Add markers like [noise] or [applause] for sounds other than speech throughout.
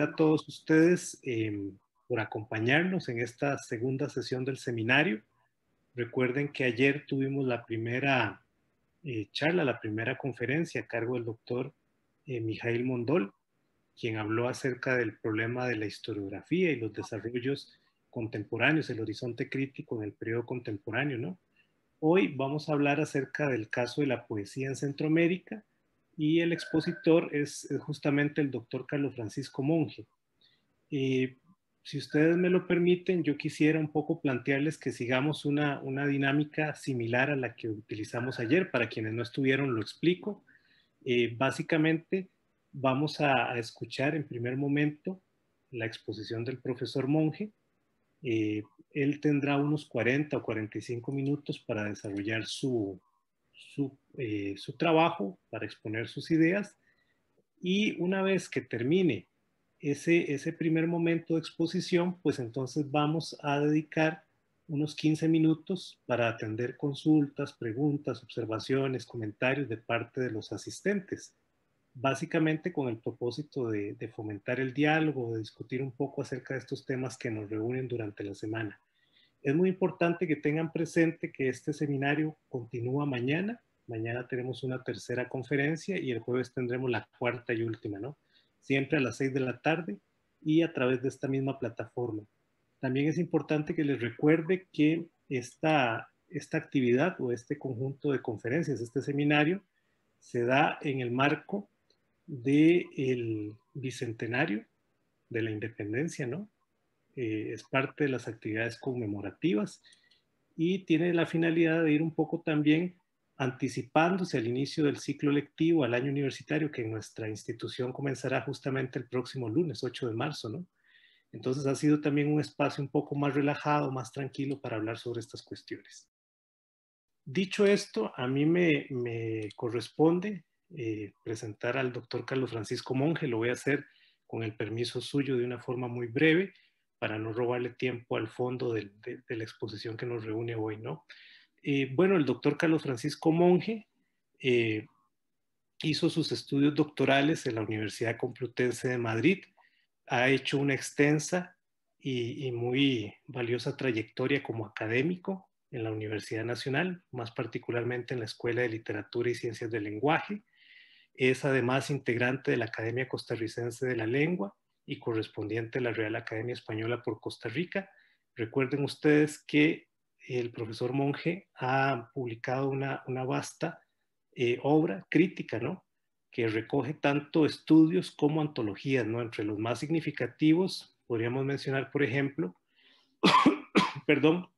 a todos ustedes em, por acompañarnos en esta segunda sesión del seminario. Recuerden que ayer tuvimos la primera eh, charla, la primera conferencia a cargo del doctor eh, Mijail Mondol, quien habló acerca del problema de la historiografía y los desarrollos contemporáneos, el horizonte crítico en el periodo contemporáneo, ¿no? Hoy vamos a hablar acerca del caso de la poesía en Centroamérica y el expositor es, justamente el doctor Carlos Francisco Monge. Eh, si ustedes me lo permiten, yo quisiera un poco plantearles que sigamos una, dinámica similar a la que utilizamos ayer. Para quienes no estuvieron, lo explico. Eh, básicamente, vamos a, escuchar en primer momento la exposición del profesor Monge. Eh, él tendrá unos 40 o 45 minutos para desarrollar su, eh, su, trabajo, para exponer sus ideas y una vez que termine ese, ese primer momento de exposición, pues entonces vamos a dedicar unos 15 minutos para atender consultas, preguntas, observaciones, comentarios de parte de los asistentes, básicamente con el propósito de fomentar el diálogo, de discutir un poco acerca de estos temas que nos reúnen durante la semana. Es muy importante que tengan presente que este seminario continúa mañana. Mañana tenemos una tercera conferencia y el jueves tendremos la cuarta y última, ¿no? Siempre a las seis de la tarde y a través de esta misma plataforma. También es importante que les recuerde que esta, esta actividad o este conjunto de conferencias, este seminario, se da en el marco del bicentenario de la independencia, ¿no? Eh, es parte de las actividades conmemorativas y tiene la finalidad de ir un poco también anticipándose al inicio del ciclo lectivo, al año universitario, que en nuestra institución comenzará justamente el próximo lunes, 8 de marzo, Entonces ha sido también un espacio un poco más relajado, más tranquilo para hablar sobre estas cuestiones. Dicho esto, a mí me, corresponde eh, presentar al doctor Carlos Francisco Monge, lo voy a hacer con el permiso suyo de una forma muy breve, para no robarle tiempo al fondo de, la exposición que nos reúne hoy, ¿no? Eh, bueno, el doctor Carlos Francisco Monge eh, hizo sus estudios doctorales en la Universidad Complutense de Madrid, ha hecho una extensa y muy valiosa trayectoria como académico en la Universidad Nacional, más particularmente en la Escuela de Literatura y Ciencias del Lenguaje. Es además integrante de la Academia Costarricense de la Lengua y correspondiente a la Real Academia Española por Costa Rica. Recuerden ustedes que el profesor Monge ha publicado una, vasta eh, obra crítica, ¿no? que recoge tanto estudios como antologías, ¿no? Entre los más significativos podríamos mencionar, por ejemplo, [coughs] perdón,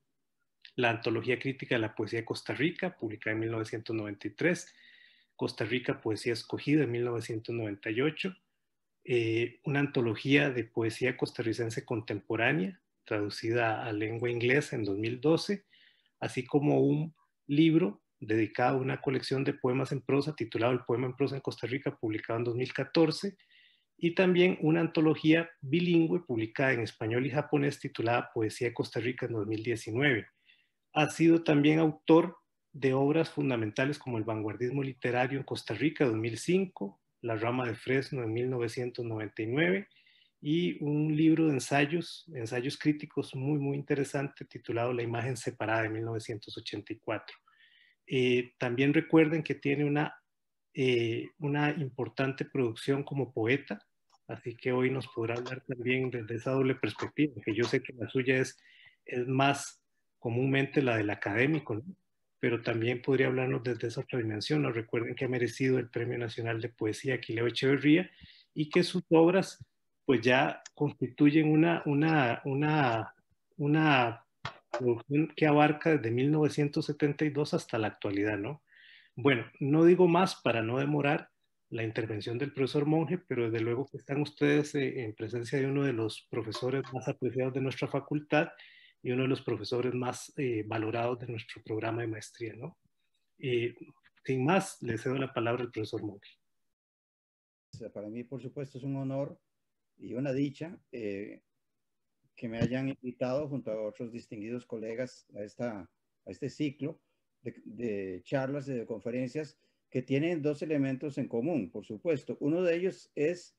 la antología crítica de la poesía de Costa Rica, publicada en 1993, Costa Rica Poesía Escogida en 1998, eh, una antología de poesía costarricense contemporánea, traducida a lengua inglesa en 2012, así como un libro dedicado a una colección de poemas en prosa titulado El poema en prosa en Costa Rica, publicado en 2014, y también una antología bilingüe publicada en español y japonés titulada Poesía de Costa Rica en 2019. Ha sido también autor de obras fundamentales como El vanguardismo literario en Costa Rica 2005, la rama de Fresno en 1999 y un libro de ensayos, ensayos críticos muy, muy interesante titulado La imagen separada de 1984. Eh, también recuerden que tiene una, eh, una importante producción como poeta, así que hoy nos podrá hablar también desde esa doble perspectiva, que yo sé que la suya es, es más comúnmente la del académico, ¿no? pero también podría hablarnos desde esa otra dimensión. Nos recuerden que ha merecido el Premio Nacional de Poesía Aquileo Echeverría y que sus obras pues ya constituyen una, una, una, una producción que abarca desde 1972 hasta la actualidad, ¿no? Bueno, no digo más para no demorar la intervención del profesor Monge, pero desde luego que están ustedes eh, en presencia de uno de los profesores más apreciados de nuestra facultad y uno de los profesores más eh, valorados de nuestro programa de maestría. ¿no? sin más, le cedo la palabra al profesor Monge. Para mí, por supuesto, es un honor y una dicha eh, que me hayan invitado junto a otros distinguidos colegas a, esta, a este ciclo de charlas y de conferencias que tienen dos elementos en común, por supuesto. Uno de ellos es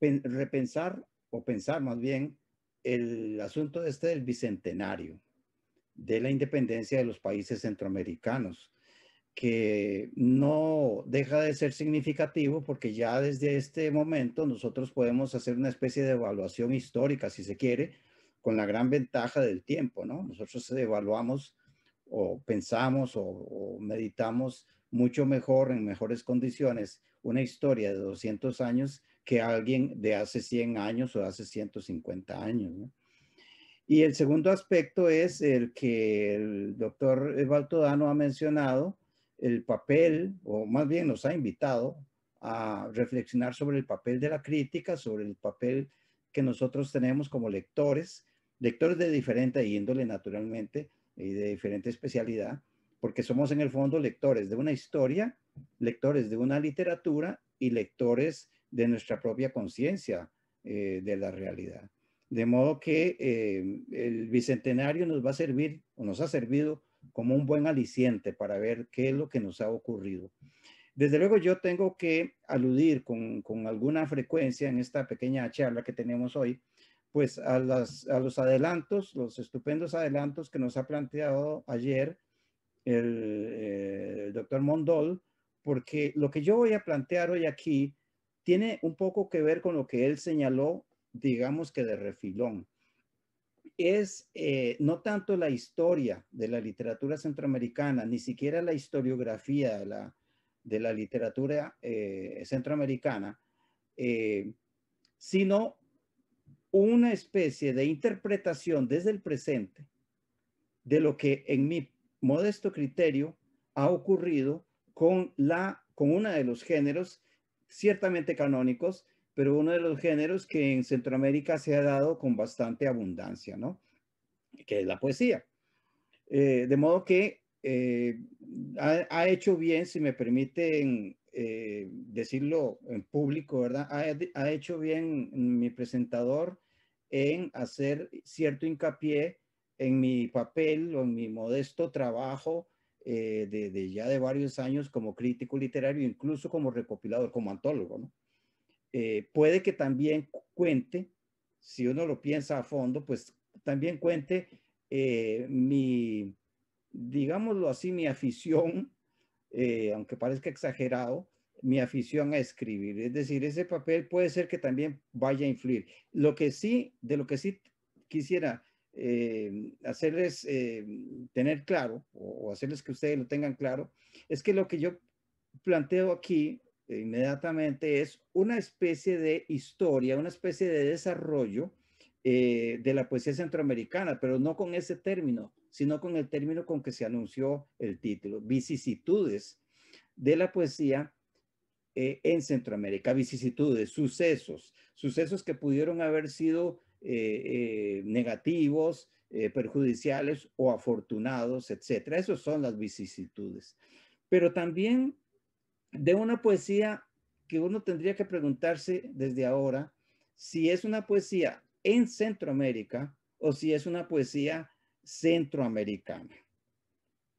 repensar, o pensar más bien, el asunto este del bicentenario de la independencia de los países centroamericanos, que no deja de ser significativo porque ya desde este momento nosotros podemos hacer una especie de evaluación histórica, si se quiere, con la gran ventaja del tiempo, ¿no? Nosotros evaluamos o pensamos o, o meditamos mucho mejor, en mejores condiciones, una historia de 200 años que alguien de hace 100 años o hace 150 años. Y el segundo aspecto es el que el doctor Evaldo Dano ha mencionado, el papel, o más bien nos ha invitado a reflexionar sobre el papel de la crítica, sobre el papel que nosotros tenemos como lectores, lectores de diferente índole naturalmente y de diferente especialidad, porque somos en el fondo lectores de una historia, lectores de una literatura y lectores de nuestra propia conciencia eh, de la realidad. De modo que eh, el bicentenario nos va a servir o nos ha servido como un buen aliciente para ver qué es lo que nos ha ocurrido. Desde luego yo tengo que aludir con, alguna frecuencia en esta pequeña charla que tenemos hoy, pues a, los adelantos, los estupendos adelantos que nos ha planteado ayer el, eh, el doctor Mondol, porque lo que yo voy a plantear hoy aquí tiene un poco que ver con lo que él señaló, digamos que de refilón. Es eh, no tanto la historia de la literatura centroamericana, ni siquiera la historiografía de la, literatura eh, centroamericana, eh, sino una especie de interpretación desde el presente de lo que en mi modesto criterio ha ocurrido con, la, con uno de los géneros ciertamente canónicos, pero uno de los géneros que en Centroamérica se ha dado con bastante abundancia, ¿no? Que es la poesía. Eh, de modo que eh, ha, hecho bien, si me permiten eh, decirlo en público, ¿verdad? Ha, ha, hecho bien mi presentador en hacer cierto hincapié en mi papel o en mi modesto trabajo eh, de, ya de varios años como crítico literario, incluso como recopilador, como antólogo, ¿no? Eh, puede que también cuente, si uno lo piensa a fondo, pues también cuente eh, mi, digámoslo así, mi afición, eh, aunque parezca exagerado, mi afición a escribir. Es decir, ese papel puede ser que también vaya a influir. Lo que sí, de lo que sí quisiera eh, hacerles eh, tener claro o, hacerles que ustedes lo tengan claro, es que lo que yo planteo aquí eh, inmediatamente es una especie de historia, una especie de desarrollo de la poesía centroamericana, pero no con ese término, sino con el término con que se anunció el título, vicisitudes de la poesía en Centroamérica, vicisitudes, sucesos, sucesos que pudieron haber sido eh, eh, negativos, eh, perjudiciales o afortunados, etcétera, Esas son las vicisitudes. Pero también de una poesía que uno tendría que preguntarse desde ahora si es una poesía en Centroamérica o si es una poesía centroamericana.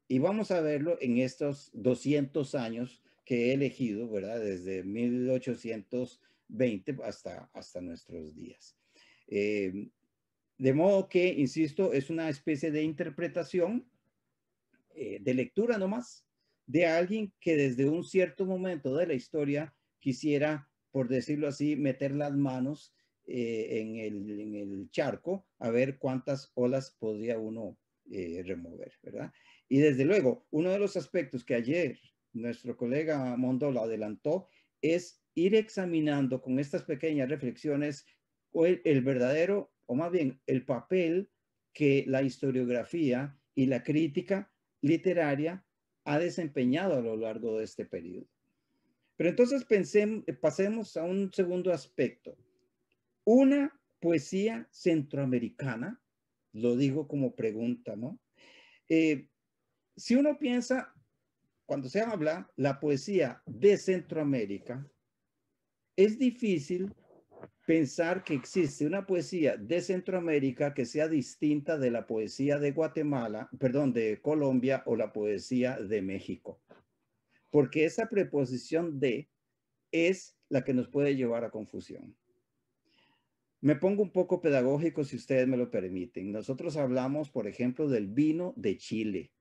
Y vamos a verlo en estos 200 años que he elegido, ¿verdad? Desde 1820 hasta, hasta nuestros días. Eh, de modo que, insisto, es una especie de interpretación, eh, de lectura nomás, de alguien que desde un cierto momento de la historia quisiera, por decirlo así, meter las manos eh, en, el, en, el, charco a ver cuántas olas podría uno remover, ¿verdad? Y desde luego, uno de los aspectos que ayer nuestro colega Mondolo adelantó es ir examinando con estas pequeñas reflexiones o el, verdadero, o más bien el papel que la historiografía y la crítica literaria ha desempeñado a lo largo de este periodo. Pero entonces pensemos, pasemos a un segundo aspecto. Una poesía centroamericana, lo digo como pregunta, ¿no? Eh, si uno piensa, cuando se habla la poesía de Centroamérica, es difícil pensar que existe una poesía de Centroamérica que sea distinta de la poesía de Guatemala, perdón, de Colombia o la poesía de México. Porque esa preposición de es la que nos puede llevar a confusión. Me pongo un poco pedagógico si ustedes me lo permiten. Nosotros hablamos, por ejemplo, del vino de Chile.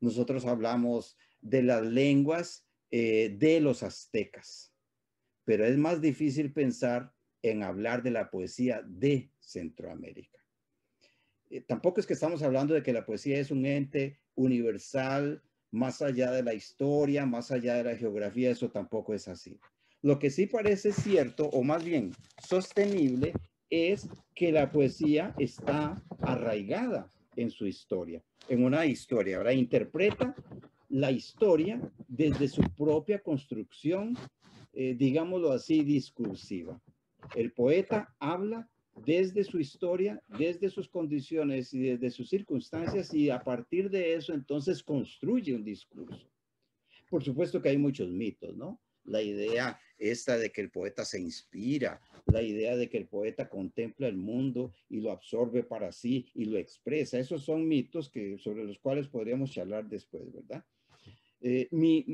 Nosotros hablamos de las lenguas eh, de los aztecas pero es más difícil pensar en hablar de la poesía de Centroamérica. Eh, tampoco es que estamos hablando de que la poesía es un ente universal, más allá de la historia, más allá de la geografía, eso tampoco es así. Lo que sí parece cierto, o más bien sostenible, es que la poesía está arraigada en su historia, en una historia, ahora interpreta la historia desde su propia construcción eh, digámoslo así, discursiva. El poeta habla desde su historia, desde sus condiciones y desde sus circunstancias y a partir de eso entonces construye un discurso. Por supuesto que hay muchos mitos, ¿no? La idea esta de que el poeta se inspira, la idea de que el poeta contempla el mundo y lo absorbe para sí y lo expresa. Esos son mitos que, sobre los cuales podríamos charlar después, ¿verdad? Eh, mi,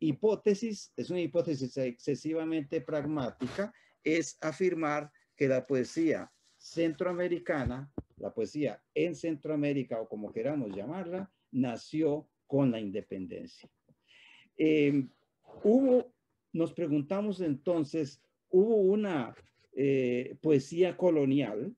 hipótesis es una hipótesis excesivamente pragmática, es afirmar que la poesía centroamericana, la poesía en Centroamérica o como queramos llamarla, nació con la independencia. Eh, hubo, nos preguntamos entonces, hubo una eh, poesía colonial.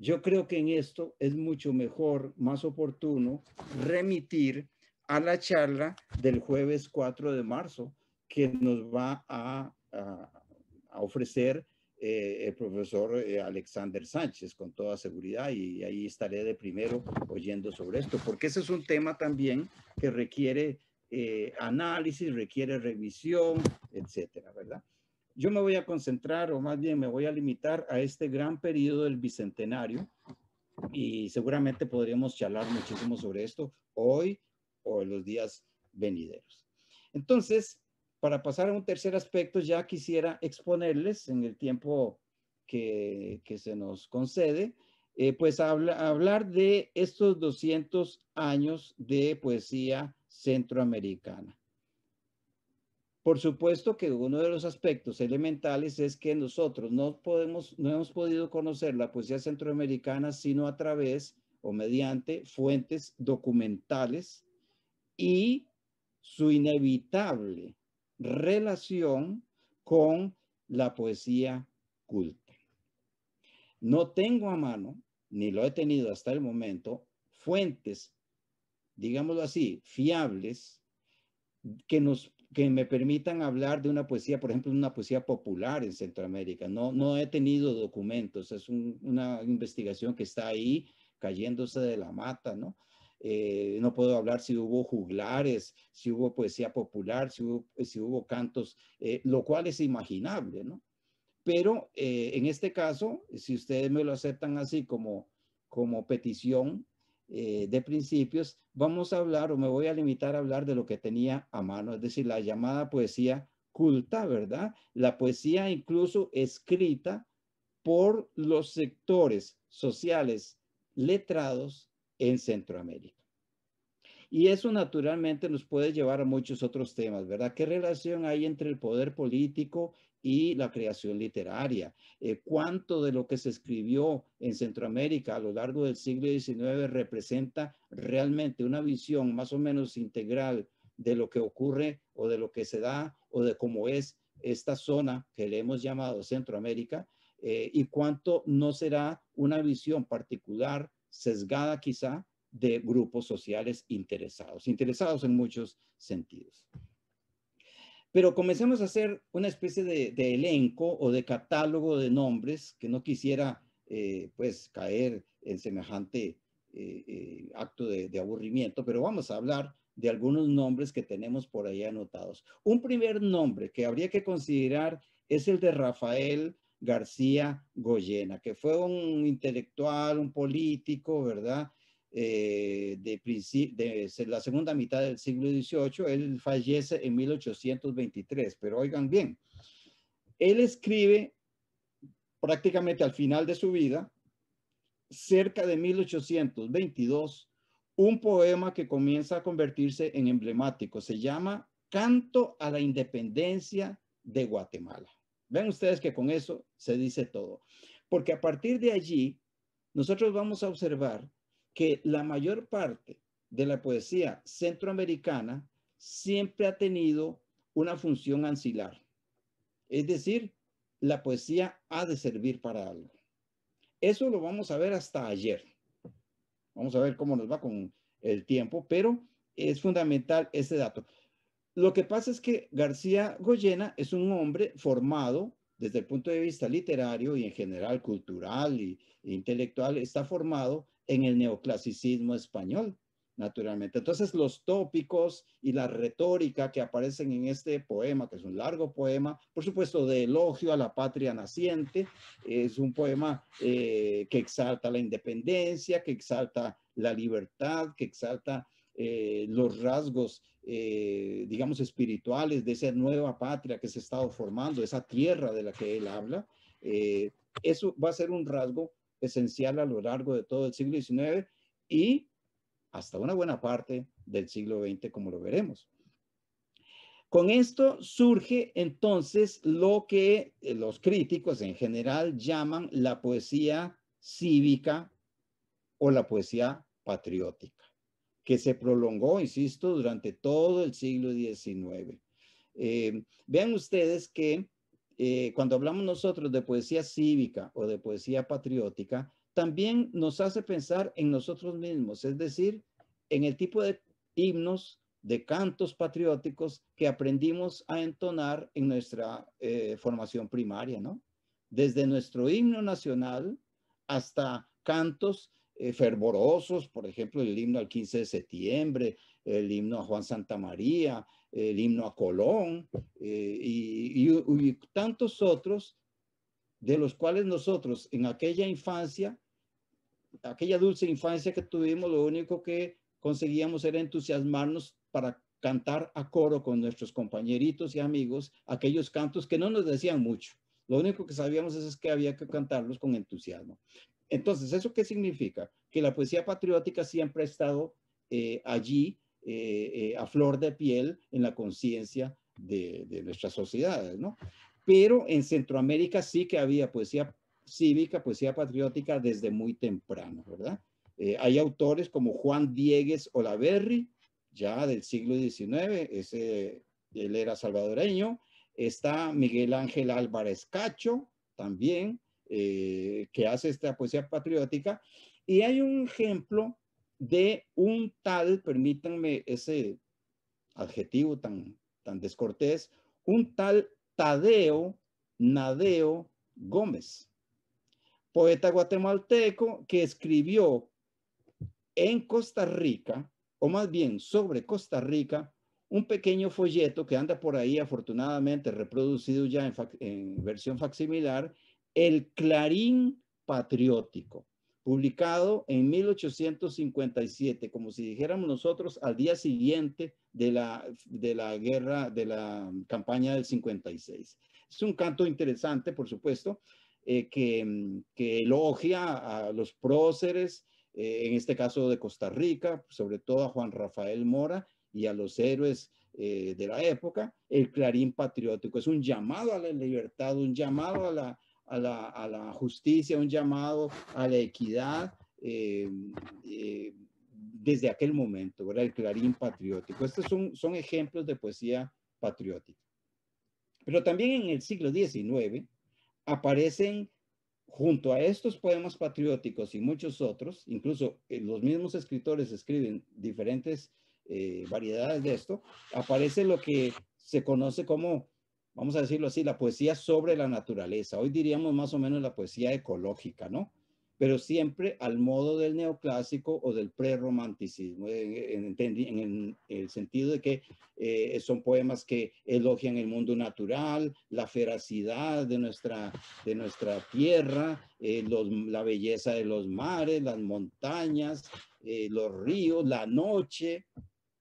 Yo creo que en esto es mucho mejor, más oportuno, remitir a la charla del jueves 4 de marzo que nos va a, ofrecer eh, el profesor eh, Alexander Sánchez con toda seguridad y ahí estaré de primero oyendo sobre esto, porque ese es un tema también que requiere eh, análisis, requiere revisión, etcétera, ¿verdad? Yo me voy a concentrar, o más bien me voy a limitar a este gran periodo del bicentenario y seguramente podríamos charlar muchísimo sobre esto hoy o en los días venideros. Entonces, para pasar a un tercer aspecto, ya quisiera exponerles en el tiempo que, se nos concede, eh, pues hablar de estos 200 años de poesía centroamericana. Por supuesto que uno de los aspectos elementales es que nosotros no, podemos, no hemos podido conocer la poesía centroamericana sino a través o mediante fuentes documentales y su inevitable relación con la poesía culta. No tengo a mano, ni lo he tenido hasta el momento, fuentes, digámoslo así, fiables que nos que me permitan hablar de una poesía, por ejemplo, una poesía popular en Centroamérica. No, no he tenido documentos, es una investigación que está ahí cayéndose de la mata, ¿no? Eh, no puedo hablar si hubo juglares, si hubo poesía popular, si hubo, cantos, eh, lo cual es imaginable, ¿no? Pero eh, en este caso, si ustedes me lo aceptan así como, como petición de principios, vamos a hablar o me voy a limitar a hablar de lo que tenía a mano, es decir, la llamada poesía culta, ¿verdad? La poesía incluso escrita por los sectores sociales letrados en Centroamérica. Y eso naturalmente nos puede llevar a muchos otros temas, ¿verdad? ¿Qué relación hay entre el poder político y la creación literaria? Eh, ¿Cuánto de lo que se escribió en Centroamérica a lo largo del siglo XIX representa realmente una visión más o menos integral de lo que ocurre o de lo que se da o de cómo es esta zona que le hemos llamado Centroamérica? Eh, ¿Y cuánto no será una visión particular? sesgada quizá de grupos sociales interesados, interesados en muchos sentidos. Pero comencemos a hacer una especie de, elenco o de catálogo de nombres que no quisiera eh, pues caer en semejante eh, eh, acto de, de aburrimiento, pero vamos a hablar de algunos nombres que tenemos por ahí anotados. Un primer nombre que habría que considerar es el de Rafael García Goyena, que fue un intelectual, un político, ¿verdad? Eh, de, de, la segunda mitad del siglo XVIII, él fallece en 1823, pero oigan bien, él escribe prácticamente al final de su vida, cerca de 1822, un poema que comienza a convertirse en emblemático, se llama Canto a la Independencia de Guatemala. Ven ustedes que con eso se dice todo. Porque a partir de allí, nosotros vamos a observar que la mayor parte de la poesía centroamericana siempre ha tenido una función ancilar. Es decir, la poesía ha de servir para algo. Eso lo vamos a ver hasta ayer. Vamos a ver cómo nos va con el tiempo, pero es fundamental ese dato. Lo que pasa es que García Goyena es un hombre formado desde el punto de vista literario y en general cultural e intelectual, está formado en el neoclasicismo español, naturalmente. Entonces, los tópicos y la retórica que aparecen en este poema, que es un largo poema, por supuesto, de elogio a la patria naciente, es un poema eh, que exalta la independencia, que exalta la libertad, que exalta eh, los rasgos, eh, digamos, espirituales de esa nueva patria que se ha estado formando, esa tierra de la que él habla, eh, eso va a ser un rasgo esencial a lo largo de todo el siglo XIX y hasta una buena parte del siglo XX, como lo veremos. Con esto surge entonces lo que los críticos en general llaman la poesía cívica o la poesía patriótica que se prolongó, insisto, durante todo el siglo XIX. Eh, vean ustedes que eh, cuando hablamos nosotros de poesía cívica o de poesía patriótica, también nos hace pensar en nosotros mismos, es decir, en el tipo de himnos, de cantos patrióticos que aprendimos a entonar en nuestra eh, formación primaria, ¿no? Desde nuestro himno nacional hasta cantos eh, fervorosos, por ejemplo, el himno al 15 de septiembre, el himno a Juan Santa María, el himno a Colón eh, y, y tantos otros de los cuales nosotros en aquella infancia, aquella dulce infancia que tuvimos, lo único que conseguíamos era entusiasmarnos para cantar a coro con nuestros compañeritos y amigos aquellos cantos que no nos decían mucho. Lo único que sabíamos es que había que cantarlos con entusiasmo. Entonces, ¿eso qué significa? Que la poesía patriótica siempre ha estado eh, allí, eh, eh, a flor de piel, en la conciencia de, nuestras sociedades, ¿no? Pero en Centroamérica sí que había poesía cívica, poesía patriótica desde muy temprano, ¿verdad? hay autores como Juan Diegues Olaverri, ya del siglo XIX, ese, él era salvadoreño. Está Miguel Ángel Álvarez Cacho, también, eh, que hace esta poesía patriótica. Y hay un ejemplo de un tal, permítanme ese adjetivo tan, descortés, un tal Tadeo Nadeo Gómez, poeta guatemalteco que escribió en Costa Rica, o más bien sobre Costa Rica, un pequeño folleto que anda por ahí afortunadamente reproducido ya en, en versión facsimilar, el Clarín Patriótico, publicado en 1857, como si dijéramos nosotros al día siguiente de la, de la guerra, de la campaña del 56. Es un canto interesante, por supuesto, eh, que, que, elogia a los próceres, eh, en este caso de Costa Rica, sobre todo a Juan Rafael Mora y a los héroes eh, de la época, el clarín patriótico. Es un llamado a la libertad, un llamado a la, a la, justicia, un llamado a la equidad eh, eh, desde aquel momento, El clarín patriótico. Estos son, ejemplos de poesía patriótica. Pero también en el siglo XIX aparecen junto a estos poemas patrióticos y muchos otros, incluso eh, los mismos escritores escriben diferentes variedades de esto, aparece lo que se conoce como vamos a decirlo así, la poesía sobre la naturaleza. Hoy diríamos más o menos la poesía ecológica, ¿no? Pero siempre al modo del neoclásico o del prerromanticismo, en, el sentido de que eh, son poemas que elogian el mundo natural, la feracidad de nuestra, de nuestra tierra, eh, la belleza de los mares, las montañas, eh, los ríos, la noche,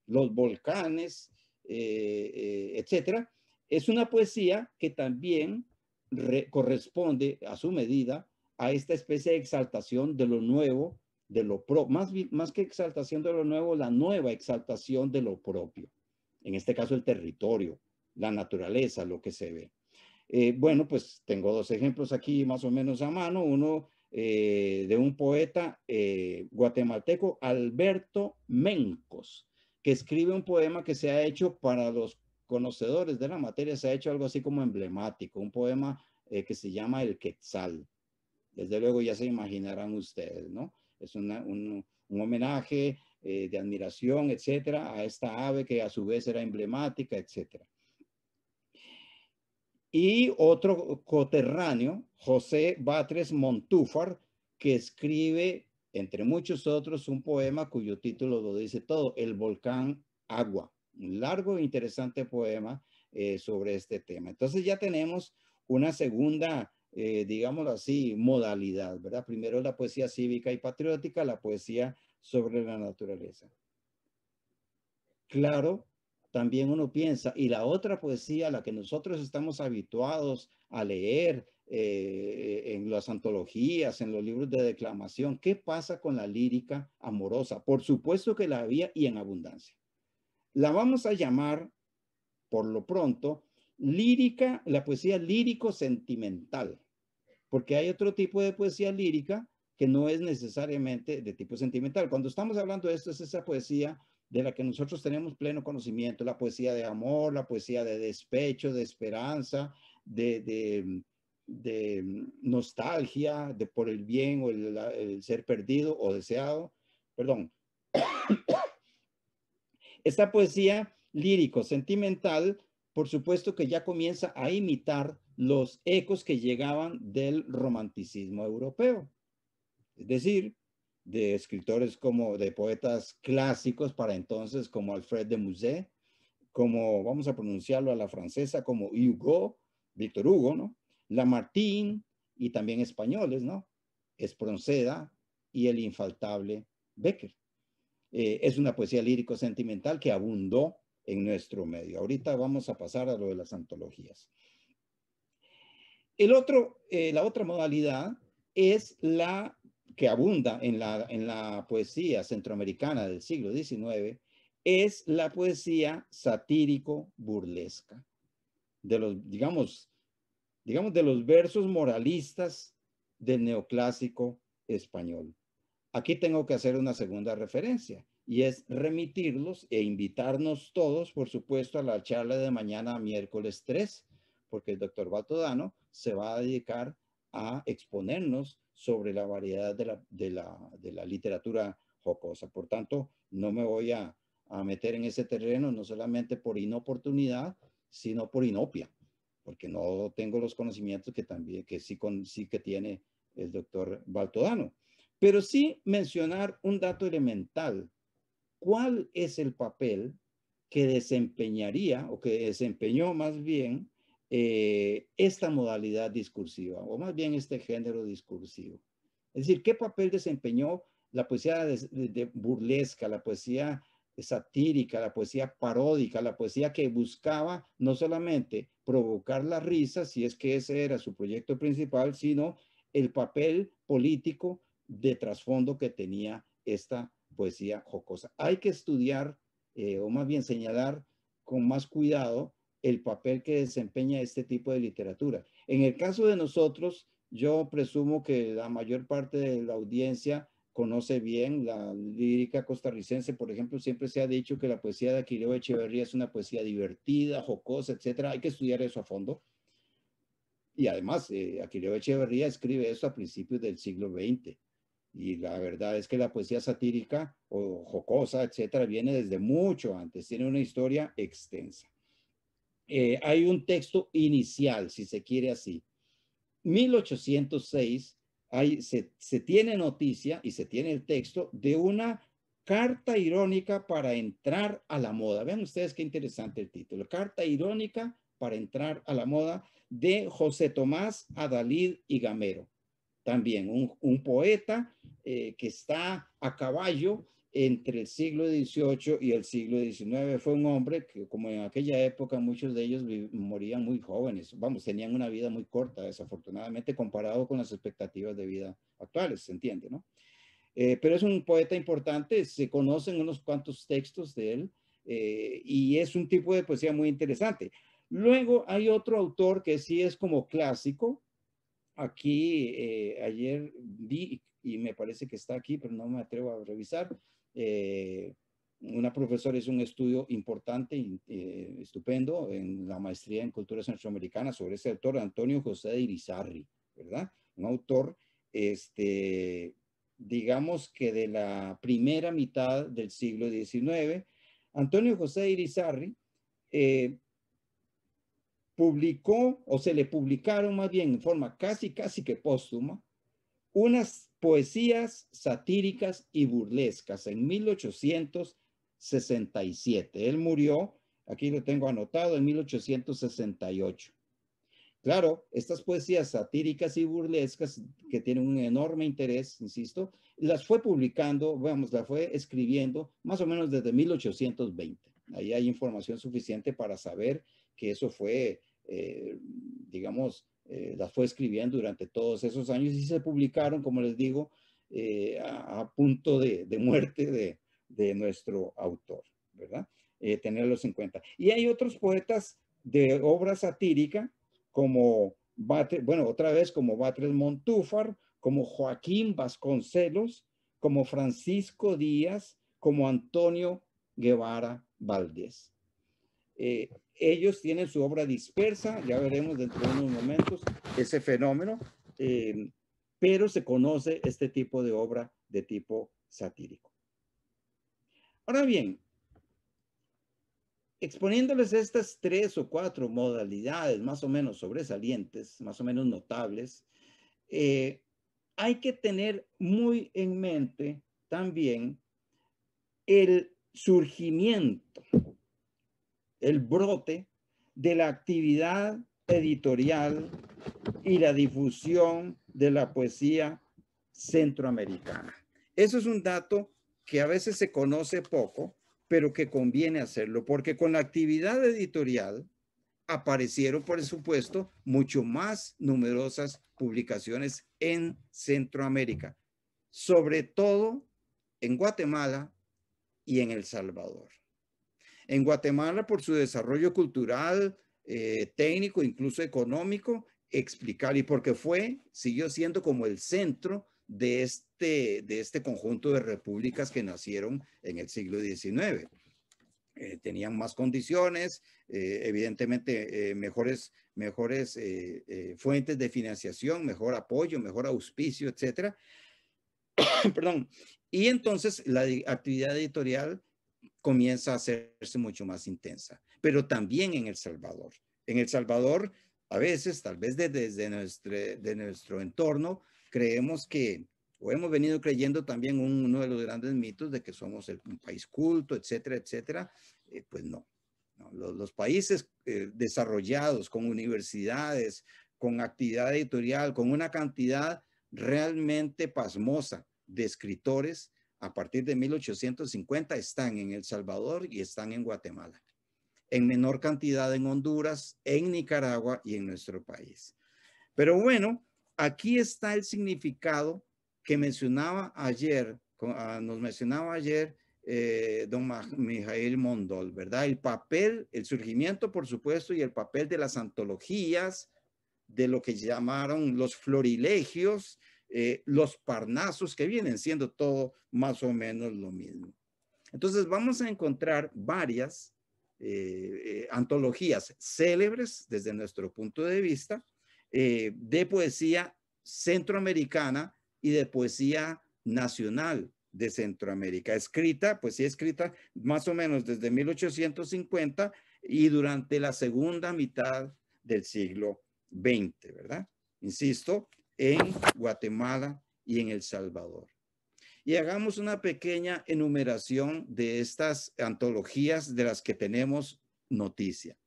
los volcanes, etcétera es una poesía que también corresponde a su medida a esta especie de exaltación de lo nuevo, de lo más, más que exaltación de lo nuevo, la nueva exaltación de lo propio. En este caso, el territorio, la naturaleza, lo que se ve. Eh, bueno, pues tengo dos ejemplos aquí más o menos a mano. Uno eh, de un poeta eh, guatemalteco, Alberto Mencos, que escribe un poema que se ha hecho para los conocedores de la materia, se ha hecho algo así como emblemático, un poema eh, que se llama El Quetzal. Desde luego ya se imaginarán ustedes, ¿no? Es una, un, homenaje eh, de admiración, etcétera, a esta ave que a su vez era emblemática, etcétera. Y otro coterráneo, José Batres Montúfar, que escribe, entre muchos otros, un poema cuyo título lo dice todo, El volcán agua largo e interesante poema eh, sobre este tema. Entonces ya tenemos una segunda, eh, digámoslo así, modalidad, ¿verdad? Primero la poesía cívica y patriótica, la poesía sobre la naturaleza. Claro, también uno piensa, y la otra poesía, la que nosotros estamos habituados a leer eh, en las antologías, en los libros de declamación, ¿qué pasa con la lírica amorosa? Por supuesto que la había y en abundancia. La vamos a llamar, por lo pronto, lírica, la poesía lírico-sentimental, porque hay otro tipo de poesía lírica que no es necesariamente de tipo sentimental. Cuando estamos hablando de esto, es esa poesía de la que nosotros tenemos pleno conocimiento, la poesía de amor, la poesía de despecho, de esperanza, de, de, nostalgia, de por el bien o el, el ser perdido o deseado, perdón, esta poesía lírico-sentimental, por supuesto que ya comienza a imitar los ecos que llegaban del romanticismo europeo. Es decir, de escritores como de poetas clásicos para entonces como Alfred de Musset, como vamos a pronunciarlo a la francesa como Hugo, Víctor Hugo, ¿no? Lamartine y también españoles, ¿no? Espronceda y el infaltable Becker. Eh, es una poesía lírico-sentimental que abundó en nuestro medio. Ahorita vamos a pasar a lo de las antologías. El otro, eh, la otra modalidad es la que abunda en la, poesía centroamericana del siglo XIX, es la poesía satírico-burlesca. De los, digamos, digamos, de los versos moralistas del neoclásico español. Aquí tengo que hacer una segunda referencia y es remitirlos e invitarnos todos, por supuesto, a la charla de mañana miércoles 3, porque el doctor Baltodano se va a dedicar a exponernos sobre la variedad de la, literatura jocosa. Por tanto, no me voy a, a meter en ese terreno, no solamente por inoportunidad, sino por inopia, porque no tengo los conocimientos que también, que sí, con, sí que tiene el doctor Baltodano. Pero sí mencionar un dato elemental. ¿Cuál es el papel que desempeñaría o que desempeñó más bien eh, esta modalidad discursiva o más bien este género discursivo? Es decir, ¿qué papel desempeñó la poesía burlesca, la poesía satírica, la poesía paródica, la poesía que buscaba no solamente provocar la risa, si es que ese era su proyecto principal, sino el papel político de trasfondo que tenía esta poesía jocosa. Hay que estudiar, eh, o más bien señalar con más cuidado, el papel que desempeña este tipo de literatura. En el caso de nosotros, yo presumo que la mayor parte de la audiencia conoce bien la lírica costarricense. Por ejemplo, siempre se ha dicho que la poesía de Aquileo Echeverría es una poesía divertida, jocosa, etcétera. Hay que estudiar eso a fondo. Y además, eh, Aquileo Echeverría escribe eso a principios del siglo XX. Y la verdad es que la poesía satírica o jocosa, etcétera, viene desde mucho antes, tiene una historia extensa. Eh, hay un texto inicial, si se quiere así. 1806 hay, se, se tiene noticia y se tiene el texto de una Carta irónica para entrar a la moda. Vean ustedes qué interesante el título. Carta irónica para entrar a la moda de José Tomás, Adalid y Gamero también, un, un poeta eh, que está a caballo entre el siglo XVIII y el siglo XIX. Fue un hombre que, como en aquella época, muchos de ellos morían muy jóvenes. Vamos, tenían una vida muy corta, desafortunadamente, comparado con las expectativas de vida actuales, ¿se entiende? No? Eh, pero es un poeta importante, se conocen unos cuantos textos de él eh, y es un tipo de poesía muy interesante. Luego hay otro autor que sí es como clásico, Aquí eh, ayer vi, y me parece que está aquí, pero no me atrevo a revisar, eh, una profesora hizo un estudio importante, y eh, estupendo, en la maestría en cultura centroamericana sobre ese autor, Antonio José de Irizarry, ¿verdad? Un autor, este, digamos que de la primera mitad del siglo XIX. Antonio José de Irizarry eh, publicó, o se le publicaron más bien en forma casi, casi que póstuma, unas poesías satíricas y burlescas en 1867. Él murió, aquí lo tengo anotado, en 1868. Claro, estas poesías satíricas y burlescas que tienen un enorme interés, insisto, las fue publicando, vamos, las fue escribiendo más o menos desde 1820. Ahí hay información suficiente para saber que eso fue, eh, digamos, eh, las fue escribiendo durante todos esos años y se publicaron, como les digo, eh, a, punto de, muerte de, nuestro autor, ¿verdad? tenerlos en cuenta. Y hay otros poetas de obra satírica, como, bueno, otra vez, como Batres Montúfar, como Joaquín Vasconcelos, como Francisco Díaz, como Antonio Guevara Valdés. Ellos tienen su obra dispersa, ya veremos dentro de unos momentos ese fenómeno, eh, pero se conoce este tipo de obra de tipo satírico. Ahora bien, exponiéndoles estas tres o cuatro modalidades más o menos sobresalientes, más o menos notables, eh, hay que tener muy en mente también el surgimiento el brote de la actividad editorial y la difusión de la poesía centroamericana. Eso es un dato que a veces se conoce poco, pero que conviene hacerlo, porque con la actividad editorial aparecieron, por supuesto, mucho más numerosas publicaciones en Centroamérica, sobre todo en Guatemala y en El Salvador. En Guatemala, por su desarrollo cultural, eh, técnico, incluso económico, explicar y porque fue, siguió siendo como el centro de este, de este conjunto de repúblicas que nacieron en el siglo XIX. Eh, tenían más condiciones, eh, evidentemente mejores, mejores fuentes de financiación, mejor apoyo, mejor auspicio, etcétera. [coughs] Perdón. Y entonces la actividad editorial comienza a hacerse mucho más intensa, pero también en El Salvador. En El Salvador, a veces, tal vez desde, nuestro, de nuestro entorno, creemos que, o hemos venido creyendo también uno de los grandes mitos de que somos el, un país culto, etcétera, etcétera. Eh, pues no. Los, países eh, desarrollados con universidades, con actividad editorial, con una cantidad realmente pasmosa de escritores, a partir de 1850 están en El Salvador y están en Guatemala. En menor cantidad en Honduras, en Nicaragua y en nuestro país. Pero bueno, aquí está el significado que mencionaba ayer, ah, nos mencionaba ayer eh, don Mijael Mondol, ¿verdad? El papel, el surgimiento, por supuesto, y el papel de las antologías, de lo que llamaron los florilegios, eh, los parnasos que vienen siendo todo más o menos lo mismo. Entonces vamos a encontrar varias eh, eh, antologías célebres desde nuestro punto de vista de poesía centroamericana y de poesía nacional de Centroamérica, escrita, poesía escrita más o menos desde 1850 y durante la segunda mitad del siglo XX, ¿verdad? Insisto, en Guatemala y en El Salvador. Y hagamos una pequeña enumeración de estas antologías de las que tenemos noticia.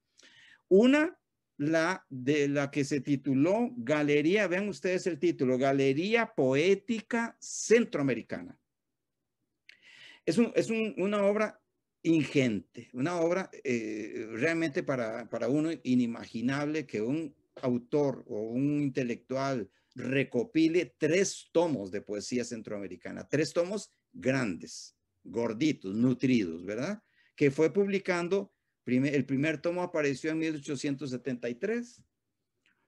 Una, la de la que se tituló Galería, vean ustedes el título, Galería Poética Centroamericana. Es, un, es una obra ingente, una obra eh, realmente para, para uno inimaginable que un autor o un intelectual recopile tres tomos de poesía centroamericana, tres tomos grandes, gorditos, nutridos, ¿verdad? Que fue publicando, el primer tomo apareció en 1873,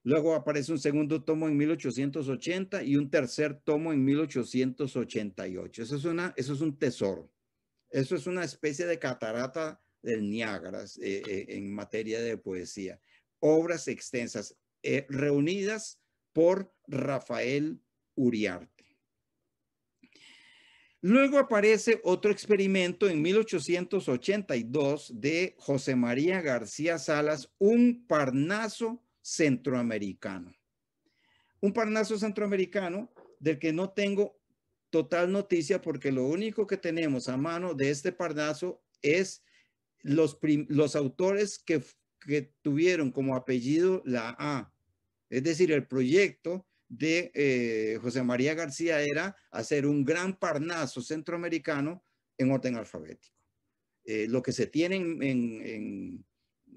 luego aparece un segundo tomo en 1880 y un tercer tomo en 1888. Eso es, una, eso es un tesoro, eso es una especie de catarata del Niágara eh, eh, en materia de poesía. Obras extensas, eh, reunidas por Rafael Uriarte. Luego aparece otro experimento en 1882 de José María García Salas, un Parnaso centroamericano. Un Parnaso centroamericano del que no tengo total noticia porque lo único que tenemos a mano de este Parnaso es los, los autores que, que tuvieron como apellido la A es decir, el proyecto de eh, José María García era hacer un gran Parnaso centroamericano en orden alfabético. Eh, lo que se tiene en,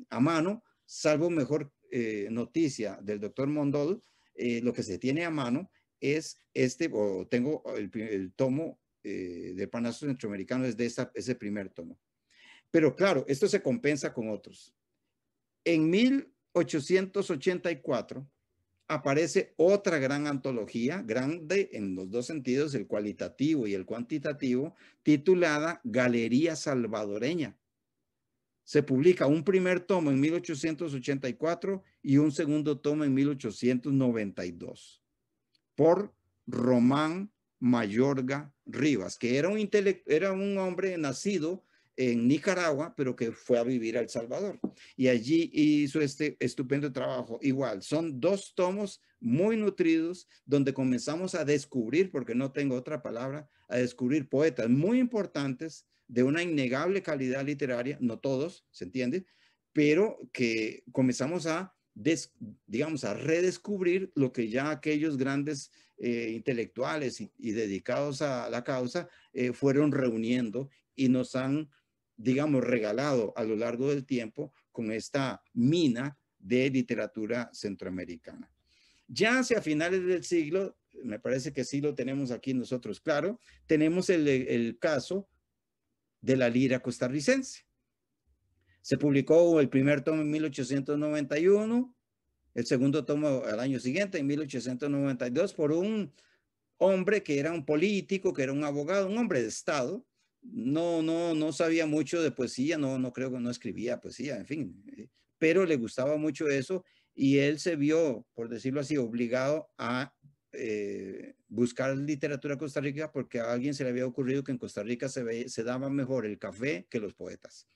a mano, salvo mejor eh, noticia del doctor Mondol, lo que se tiene a mano es este, o tengo el, tomo del Parnaso centroamericano, es de ese primer tomo. Pero claro, esto se compensa con otros. En 1884, aparece otra gran antología, grande en los dos sentidos, el cualitativo y el cuantitativo, titulada Galería Salvadoreña. Se publica un primer tomo en 1884 y un segundo tomo en 1892 por Román Mayorga Rivas, que era un, era un hombre nacido en Nicaragua, pero que fue a vivir a El Salvador. Y allí hizo este estupendo trabajo. Igual, son dos tomos muy nutridos donde comenzamos a descubrir, porque no tengo otra palabra, a descubrir poetas muy importantes de una innegable calidad literaria, no todos, ¿se entiende? Pero que comenzamos a digamos, a redescubrir lo que ya aquellos grandes eh, intelectuales y, dedicados a la causa eh, fueron reuniendo y nos han digamos, regalado a lo largo del tiempo con esta mina de literatura centroamericana. Ya hacia finales del siglo, me parece que sí lo tenemos aquí nosotros claro, tenemos el, el caso de la lira costarricense. Se publicó el primer tomo en 1891, el segundo tomo al año siguiente, en 1892, por un hombre que era un político, que era un abogado, un hombre de Estado, no, no, no sabía mucho de poesía, no, no creo que no escribía poesía, en fin, eh, pero le gustaba mucho eso y él se vio, por decirlo así, obligado a eh, buscar literatura Costa Rica porque a alguien se le había ocurrido que en Costa Rica se, se daba mejor el café que los poetas.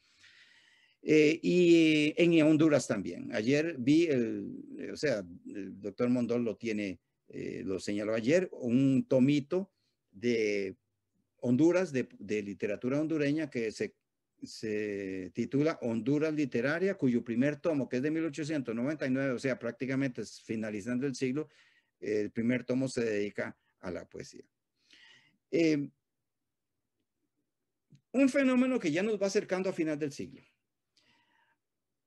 Eh, y en Honduras también. Ayer vi, el, o sea, el doctor Mondol lo tiene, lo señaló ayer, un tomito de Honduras de, literatura hondureña que se, titula Honduras Literaria, cuyo primer tomo, que es de 1899, o sea, prácticamente finalizando el siglo, el primer tomo se dedica a la poesía. Em, un fenómeno que ya nos va acercando a final del siglo.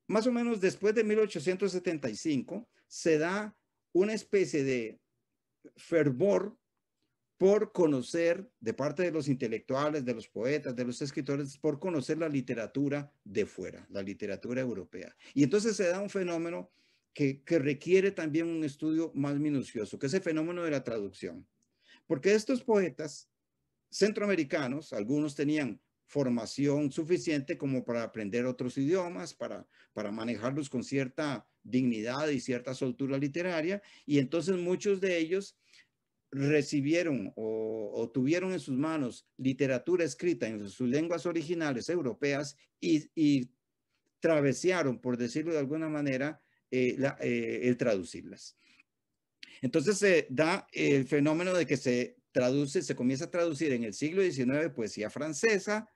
Más o menos después de 1875 se da una especie de fervor por conocer, de parte de los intelectuales, de los poetas, de los escritores, por conocer la literatura de fuera, la literatura europea. Y entonces se da un fenómeno que, requiere también un estudio más minucioso, que es el fenómeno de la traducción. Porque estos poetas centroamericanos, algunos tenían formación suficiente como para aprender otros idiomas, para manejarlos con cierta dignidad y cierta soltura literaria, y entonces muchos de ellos recibieron o, tuvieron en sus manos literatura escrita en sus lenguas originales europeas y, y travesearon, por decirlo de alguna manera, eh, eh, el traducirlas. Entonces se da el fenómeno de que se traduce, se comienza a traducir en el siglo XIX poesía francesa,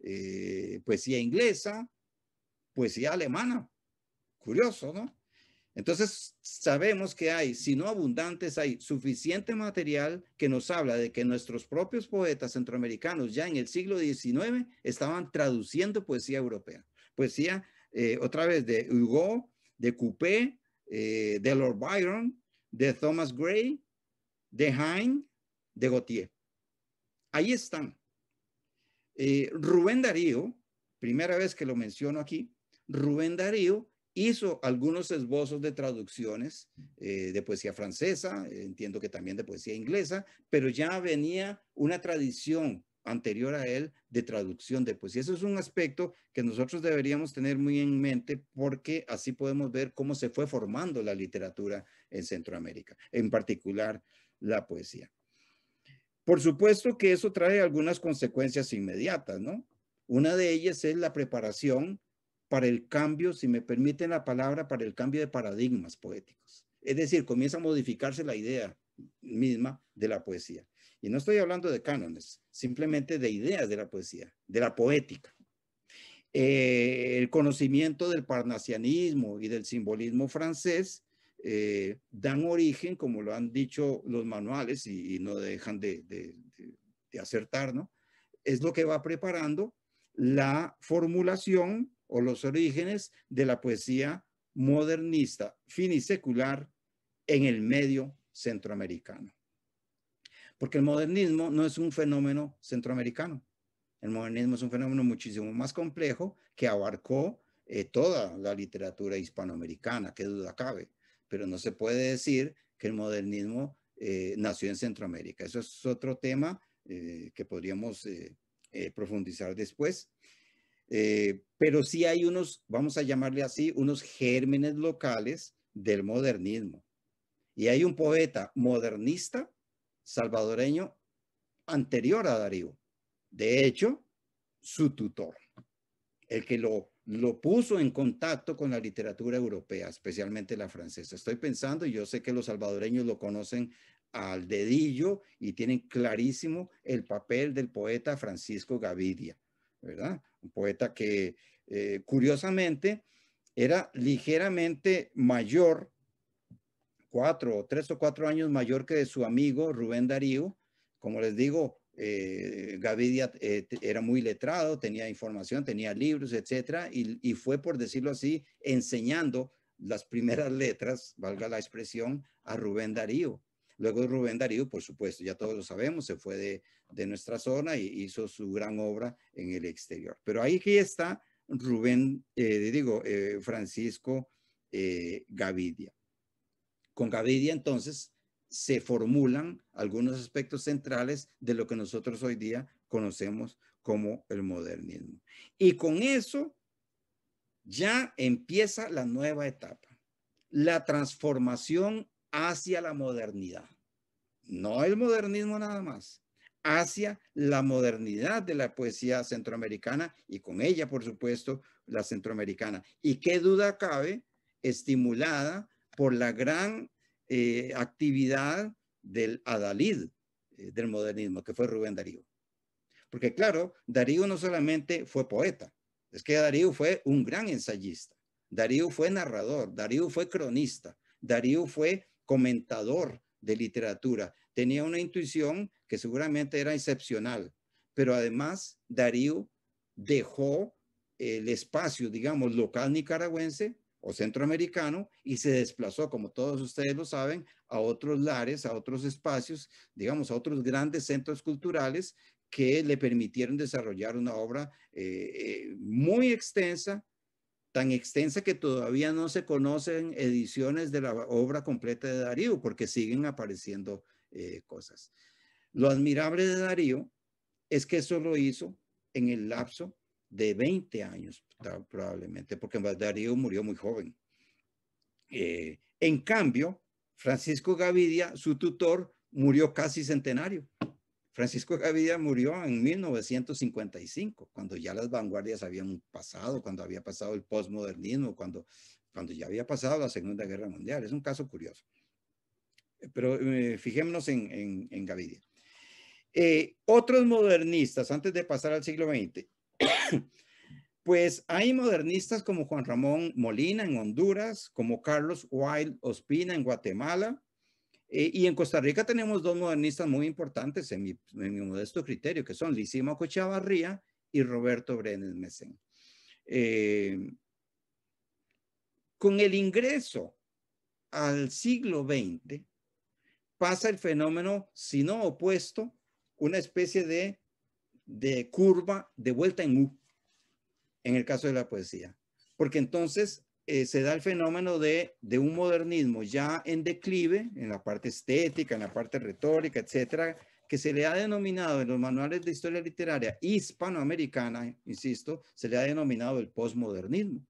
eh, poesía inglesa, poesía alemana. Curioso, ¿no? Entonces, sabemos que hay, si no abundantes, hay suficiente material que nos habla de que nuestros propios poetas centroamericanos ya en el siglo XIX estaban traduciendo poesía europea. Poesía, eh, otra vez, de Hugo, de Coupé, eh, de Lord Byron, de Thomas Gray, de Heine, de Gautier. Ahí están. Eh, Rubén Darío, primera vez que lo menciono aquí, Rubén Darío Hizo algunos esbozos de traducciones eh, de poesía francesa, entiendo que también de poesía inglesa, pero ya venía una tradición anterior a él de traducción de poesía. Eso es un aspecto que nosotros deberíamos tener muy en mente porque así podemos ver cómo se fue formando la literatura en Centroamérica, en particular la poesía. Por supuesto que eso trae algunas consecuencias inmediatas, ¿no? Una de ellas es la preparación para el cambio, si me permiten la palabra, para el cambio de paradigmas poéticos. Es decir, comienza a modificarse la idea misma de la poesía. Y no estoy hablando de cánones, simplemente de ideas de la poesía, de la poética. Eh, el conocimiento del parnasianismo y del simbolismo francés eh, dan origen, como lo han dicho los manuales y, no dejan de, acertar, ¿no? Es lo que va preparando la formulación o los orígenes de la poesía modernista finisecular en el medio centroamericano. Porque el modernismo no es un fenómeno centroamericano. El modernismo es un fenómeno muchísimo más complejo que abarcó eh, toda la literatura hispanoamericana, qué duda cabe. Pero no se puede decir que el modernismo eh, nació en Centroamérica. Eso es otro tema eh, que podríamos profundizar después. Eh, pero sí hay unos, vamos a llamarle así, unos gérmenes locales del modernismo. Y hay un poeta modernista salvadoreño anterior a Darío. De hecho, su tutor, el que lo, lo puso en contacto con la literatura europea, especialmente la francesa. Estoy pensando, y yo sé que los salvadoreños lo conocen al dedillo y tienen clarísimo el papel del poeta Francisco Gavidia un poeta que eh, curiosamente era ligeramente mayor, cuatro, tres o cuatro años mayor que de su amigo Rubén Darío. Como les digo, eh, Gavidia eh, era muy letrado, tenía información, tenía libros, etcétera, y, fue, por decirlo así, enseñando las primeras letras, valga la expresión, a Rubén Darío. Luego Rubén Darío, por supuesto, ya todos lo sabemos, se fue de, nuestra zona y hizo su gran obra en el exterior. Pero ahí que está Rubén, eh, digo, eh, Francisco eh, Gavidia. Con Gavidia entonces se formulan algunos aspectos centrales de lo que nosotros hoy día conocemos como el modernismo. Y con eso ya empieza la nueva etapa, la transformación hacia la modernidad. No el modernismo nada más, hacia la modernidad de la poesía centroamericana y con ella, por supuesto, la centroamericana. Y qué duda cabe, estimulada por la gran eh, actividad del adalid eh, del modernismo, que fue Rubén Darío. Porque claro, Darío no solamente fue poeta, es que Darío fue un gran ensayista, Darío fue narrador, Darío fue cronista, Darío fue comentador de literatura. Tenía una intuición que seguramente era excepcional, pero además Darío dejó el espacio, digamos, local nicaragüense o centroamericano y se desplazó, como todos ustedes lo saben, a otros lares, a otros espacios, digamos, a otros grandes centros culturales que le permitieron desarrollar una obra eh, eh, muy extensa, tan extensa que todavía no se conocen ediciones de la obra completa de Darío, porque siguen apareciendo eh, cosas. Lo admirable de Darío es que eso lo hizo en el lapso de 20 años, probablemente, porque Darío murió muy joven. Eh, en cambio, Francisco Gavidia, su tutor, murió casi centenario. Francisco Gavidia murió en 1955, cuando ya las vanguardias habían pasado, cuando había pasado el postmodernismo, cuando, cuando ya había pasado la Segunda Guerra Mundial. Es un caso curioso. Pero eh, fijémonos en, Gavidia. Eh, otros modernistas, antes de pasar al siglo XX, [coughs] pues hay modernistas como Juan Ramón Molina en Honduras, como Carlos Wild Ospina en Guatemala, eh, y en Costa Rica tenemos dos modernistas muy importantes en mi, modesto criterio, que son Lisima Cochabarría y Roberto Brenes Mesén. Eh, con el ingreso al siglo XX pasa el fenómeno, si no opuesto, una especie de, de curva de vuelta en U, en el caso de la poesía. Porque entonces eh, se da el fenómeno de, un modernismo ya en declive, en la parte estética, en la parte retórica, etcétera, que se le ha denominado en los manuales de historia literaria hispanoamericana, insisto, se le ha denominado el posmodernismo.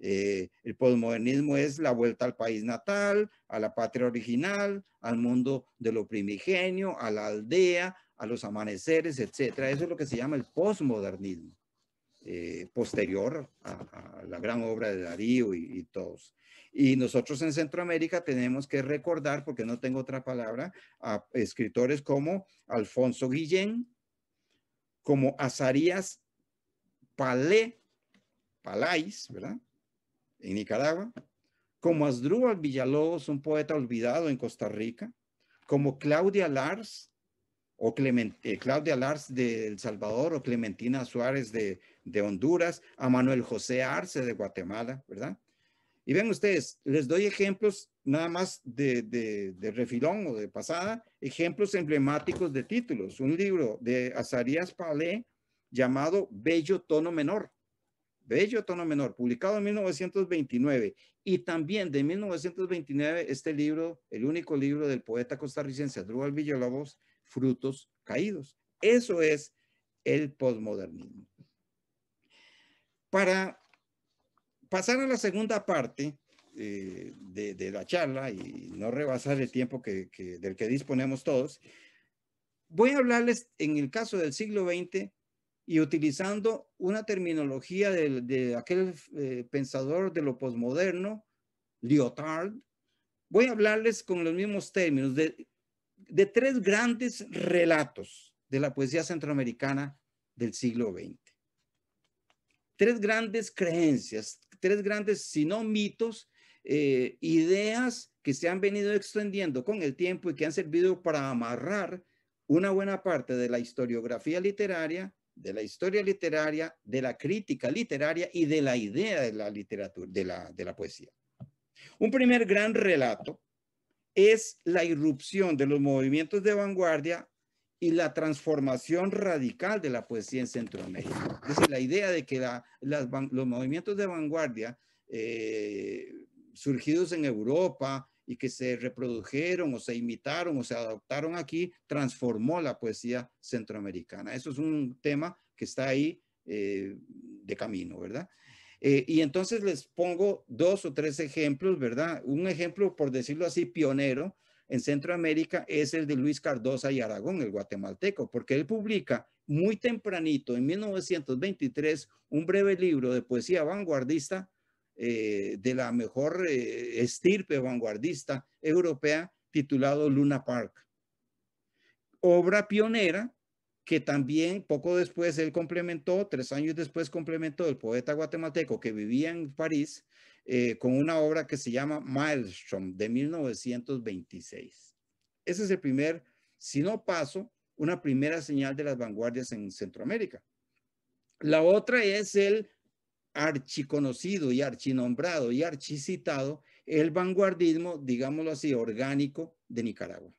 Eh, el posmodernismo es la vuelta al país natal, a la patria original, al mundo de lo primigenio, a la aldea, a los amaneceres, etcétera. Eso es lo que se llama el posmodernismo. Eh, posterior a, la gran obra de Darío y, todos. Y nosotros en Centroamérica tenemos que recordar, porque no tengo otra palabra, a escritores como Alfonso Guillén, como Azarías Palé, Palais, ¿verdad? En Nicaragua, como Asdrúbal Villalobos, un poeta olvidado en Costa Rica, como Claudia Lars, o eh, Claudia Lars de El Salvador, o Clementina Suárez de, Honduras, a Manuel José Arce de Guatemala, ¿verdad? Y ven ustedes, les doy ejemplos nada más de, de, de refilón o de pasada, ejemplos emblemáticos de títulos. Un libro de Azarías Palé llamado Bello Tono Menor, Bello Tono Menor, publicado en 1929. Y también de 1929 este libro, el único libro del poeta costarricense Adrúbal Villalobos, frutos caídos. Eso es el posmodernismo. Para pasar a la segunda parte eh, de, la charla y no rebasar el tiempo que, del que disponemos todos, voy a hablarles en el caso del siglo XX y utilizando una terminología de, aquel eh, pensador de lo posmoderno, Lyotard, voy a hablarles con los mismos términos de de tres grandes relatos de la poesía centroamericana del siglo XX. Tres grandes creencias, tres grandes, si no mitos, eh, ideas que se han venido extendiendo con el tiempo y que han servido para amarrar una buena parte de la historiografía literaria, de la historia literaria, de la crítica literaria y de la idea de la literatura, de la, de la poesía. Un primer gran relato es la irrupción de los movimientos de vanguardia y la transformación radical de la poesía en Centroamérica. Es decir, la idea de que los movimientos de vanguardia eh, surgidos en Europa y que se reprodujeron o se imitaron o se adoptaron aquí, transformó la poesía centroamericana. Eso es un tema que está ahí eh, de camino, ¿verdad? Eh, y entonces les pongo dos o tres ejemplos, ¿verdad? Un ejemplo, por decirlo así, pionero en Centroamérica es el de Luis Cardosa y Aragón, el guatemalteco, porque él publica muy tempranito, en 1923, un breve libro de poesía vanguardista eh, de la mejor eh, estirpe vanguardista europea titulado Luna Park. Obra pionera que también poco después él complementó, tres años después complementó el poeta guatemalteco que vivía en París eh, con una obra que se llama Maelstrom de 1926. Ese es el primer, si no paso, una primera señal de las vanguardias en Centroamérica. La otra es el archiconocido y archinombrado y archicitado, el vanguardismo, digámoslo así, orgánico de Nicaragua.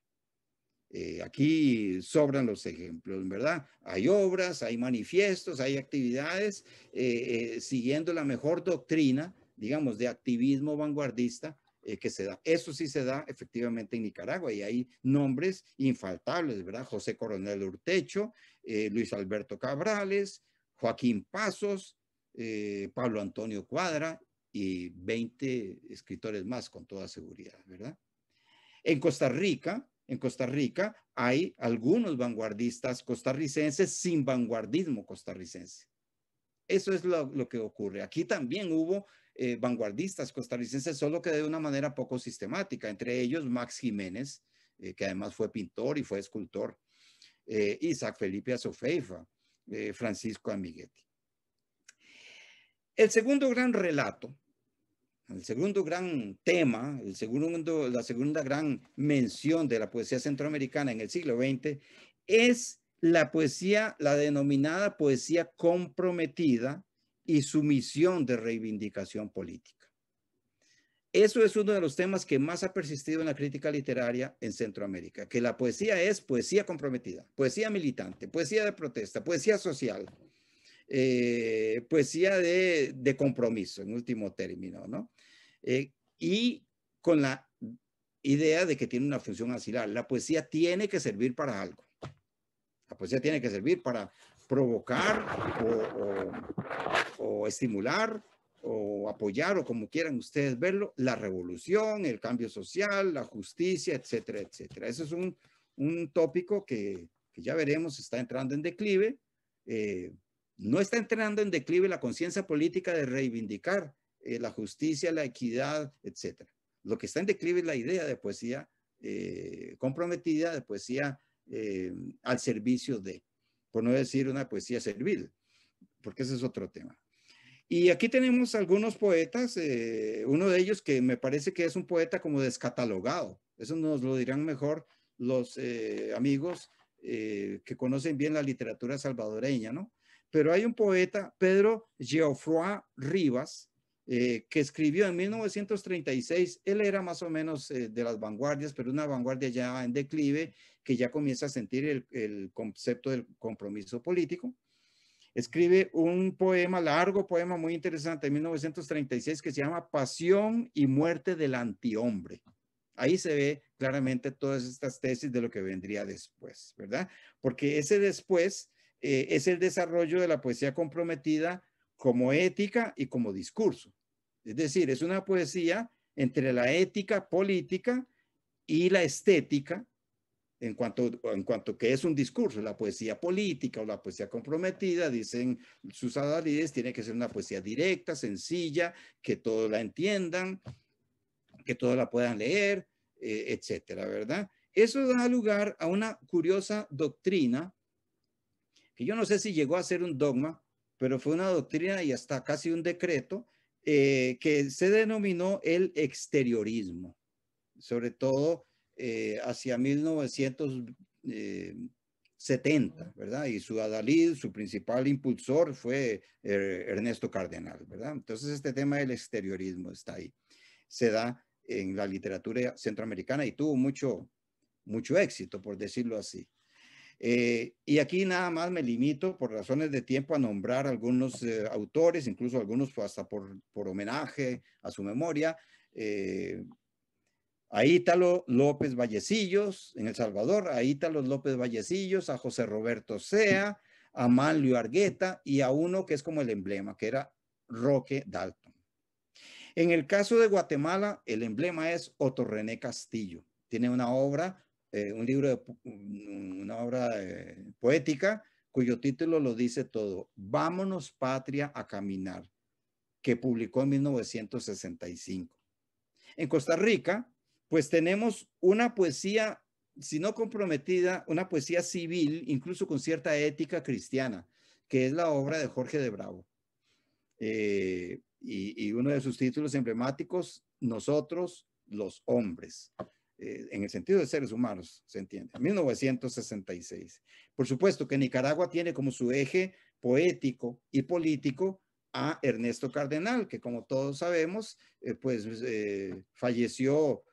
Eh, aquí sobran los ejemplos, ¿verdad? Hay obras, hay manifiestos, hay actividades eh, eh, siguiendo la mejor doctrina, digamos, de activismo vanguardista que se da. Eso sí se da efectivamente en Nicaragua y hay nombres infaltables, ¿verdad? José Coronel Urtecho, Luis Alberto Cabrales, Joaquín Pasos, Pablo Antonio Cuadra y 20 escritores más con toda seguridad, ¿verdad? En Costa Rica, en Costa Rica hay algunos vanguardistas costarricenses sin vanguardismo costarricense. Eso es lo, que ocurre. Aquí también hubo eh, vanguardistas costarricenses, solo que de una manera poco sistemática, entre ellos Max Jiménez, eh, que además fue pintor y fue escultor, eh, Isaac Felipe Azofeifa, Francisco Amiguetti. El segundo gran relato el segundo gran tema, el segundo, la segunda gran mención de la poesía centroamericana en el siglo XX es la poesía, la denominada poesía comprometida y su misión de reivindicación política. Eso es uno de los temas que más ha persistido en la crítica literaria en Centroamérica, que la poesía es poesía comprometida, poesía militante, poesía de protesta, poesía social, eh, poesía de, compromiso, en último término, ¿no? Eh, y con la idea de que tiene una función asilar. La poesía tiene que servir para algo. La poesía tiene que servir para provocar o, estimular o apoyar o como quieran ustedes verlo, la revolución, el cambio social, la justicia, etcétera, etcétera. Ese es un, tópico que, ya veremos está entrando en declive. Eh, no está entrando en declive la conciencia política de reivindicar eh, la justicia, la equidad, etc. Lo que está en declive es la idea de poesía eh, comprometida, de poesía eh, al servicio de, por no decir una poesía servil, porque ese es otro tema. Y aquí tenemos algunos poetas, uno de ellos que me parece que es un poeta como descatalogado, eso nos lo dirán mejor los amigos que conocen bien la literatura salvadoreña, ¿no? pero hay un poeta, Pedro Geoffroy Rivas, eh, que escribió en 1936. Él era más o menos eh, de las vanguardias, pero una vanguardia ya en declive, que ya comienza a sentir el, concepto del compromiso político. Escribe un poema, largo poema muy interesante, en 1936, que se llama Pasión y muerte del antihombre. Ahí se ve claramente todas estas tesis de lo que vendría después, ¿verdad? Porque ese después eh, es el desarrollo de la poesía comprometida como ética y como discurso. Es decir, es una poesía entre la ética política y la estética en cuanto, en cuanto que es un discurso. La poesía política o la poesía comprometida, dicen sus adalides, tiene que ser una poesía directa, sencilla, que todos la entiendan, que todos la puedan leer, eh, etcétera, ¿verdad? Eso da lugar a una curiosa doctrina que yo no sé si llegó a ser un dogma, pero fue una doctrina y hasta casi un decreto eh, que se denominó el exteriorismo, sobre todo eh, hacia 1970, eh, ¿verdad? Y su adalid, su principal impulsor fue Ernesto Cardenal, ¿verdad? Entonces este tema del exteriorismo está ahí, se da en la literatura centroamericana y tuvo mucho, mucho éxito, por decirlo así. Eh, y aquí nada más me limito por razones de tiempo a nombrar algunos eh, autores, incluso algunos pues, hasta por, por homenaje a su memoria. Eh, a Ítalo López Vallecillos en El Salvador, a Ítalo López Vallecillos, a José Roberto Sea, a Manlio Argueta y a uno que es como el emblema, que era Roque Dalton. En el caso de Guatemala, el emblema es Otto René Castillo. Tiene una obra eh, un libro, una obra eh, poética cuyo título lo dice todo, Vámonos Patria a Caminar, que publicó en 1965. En Costa Rica, pues tenemos una poesía, si no comprometida, una poesía civil, incluso con cierta ética cristiana, que es la obra de Jorge de Bravo. Eh, y, y uno de sus títulos emblemáticos, Nosotros los Hombres. Eh, en el sentido de seres humanos, se entiende, 1966. Por supuesto que Nicaragua tiene como su eje poético y político a Ernesto Cardenal, que como todos sabemos, eh, pues eh, falleció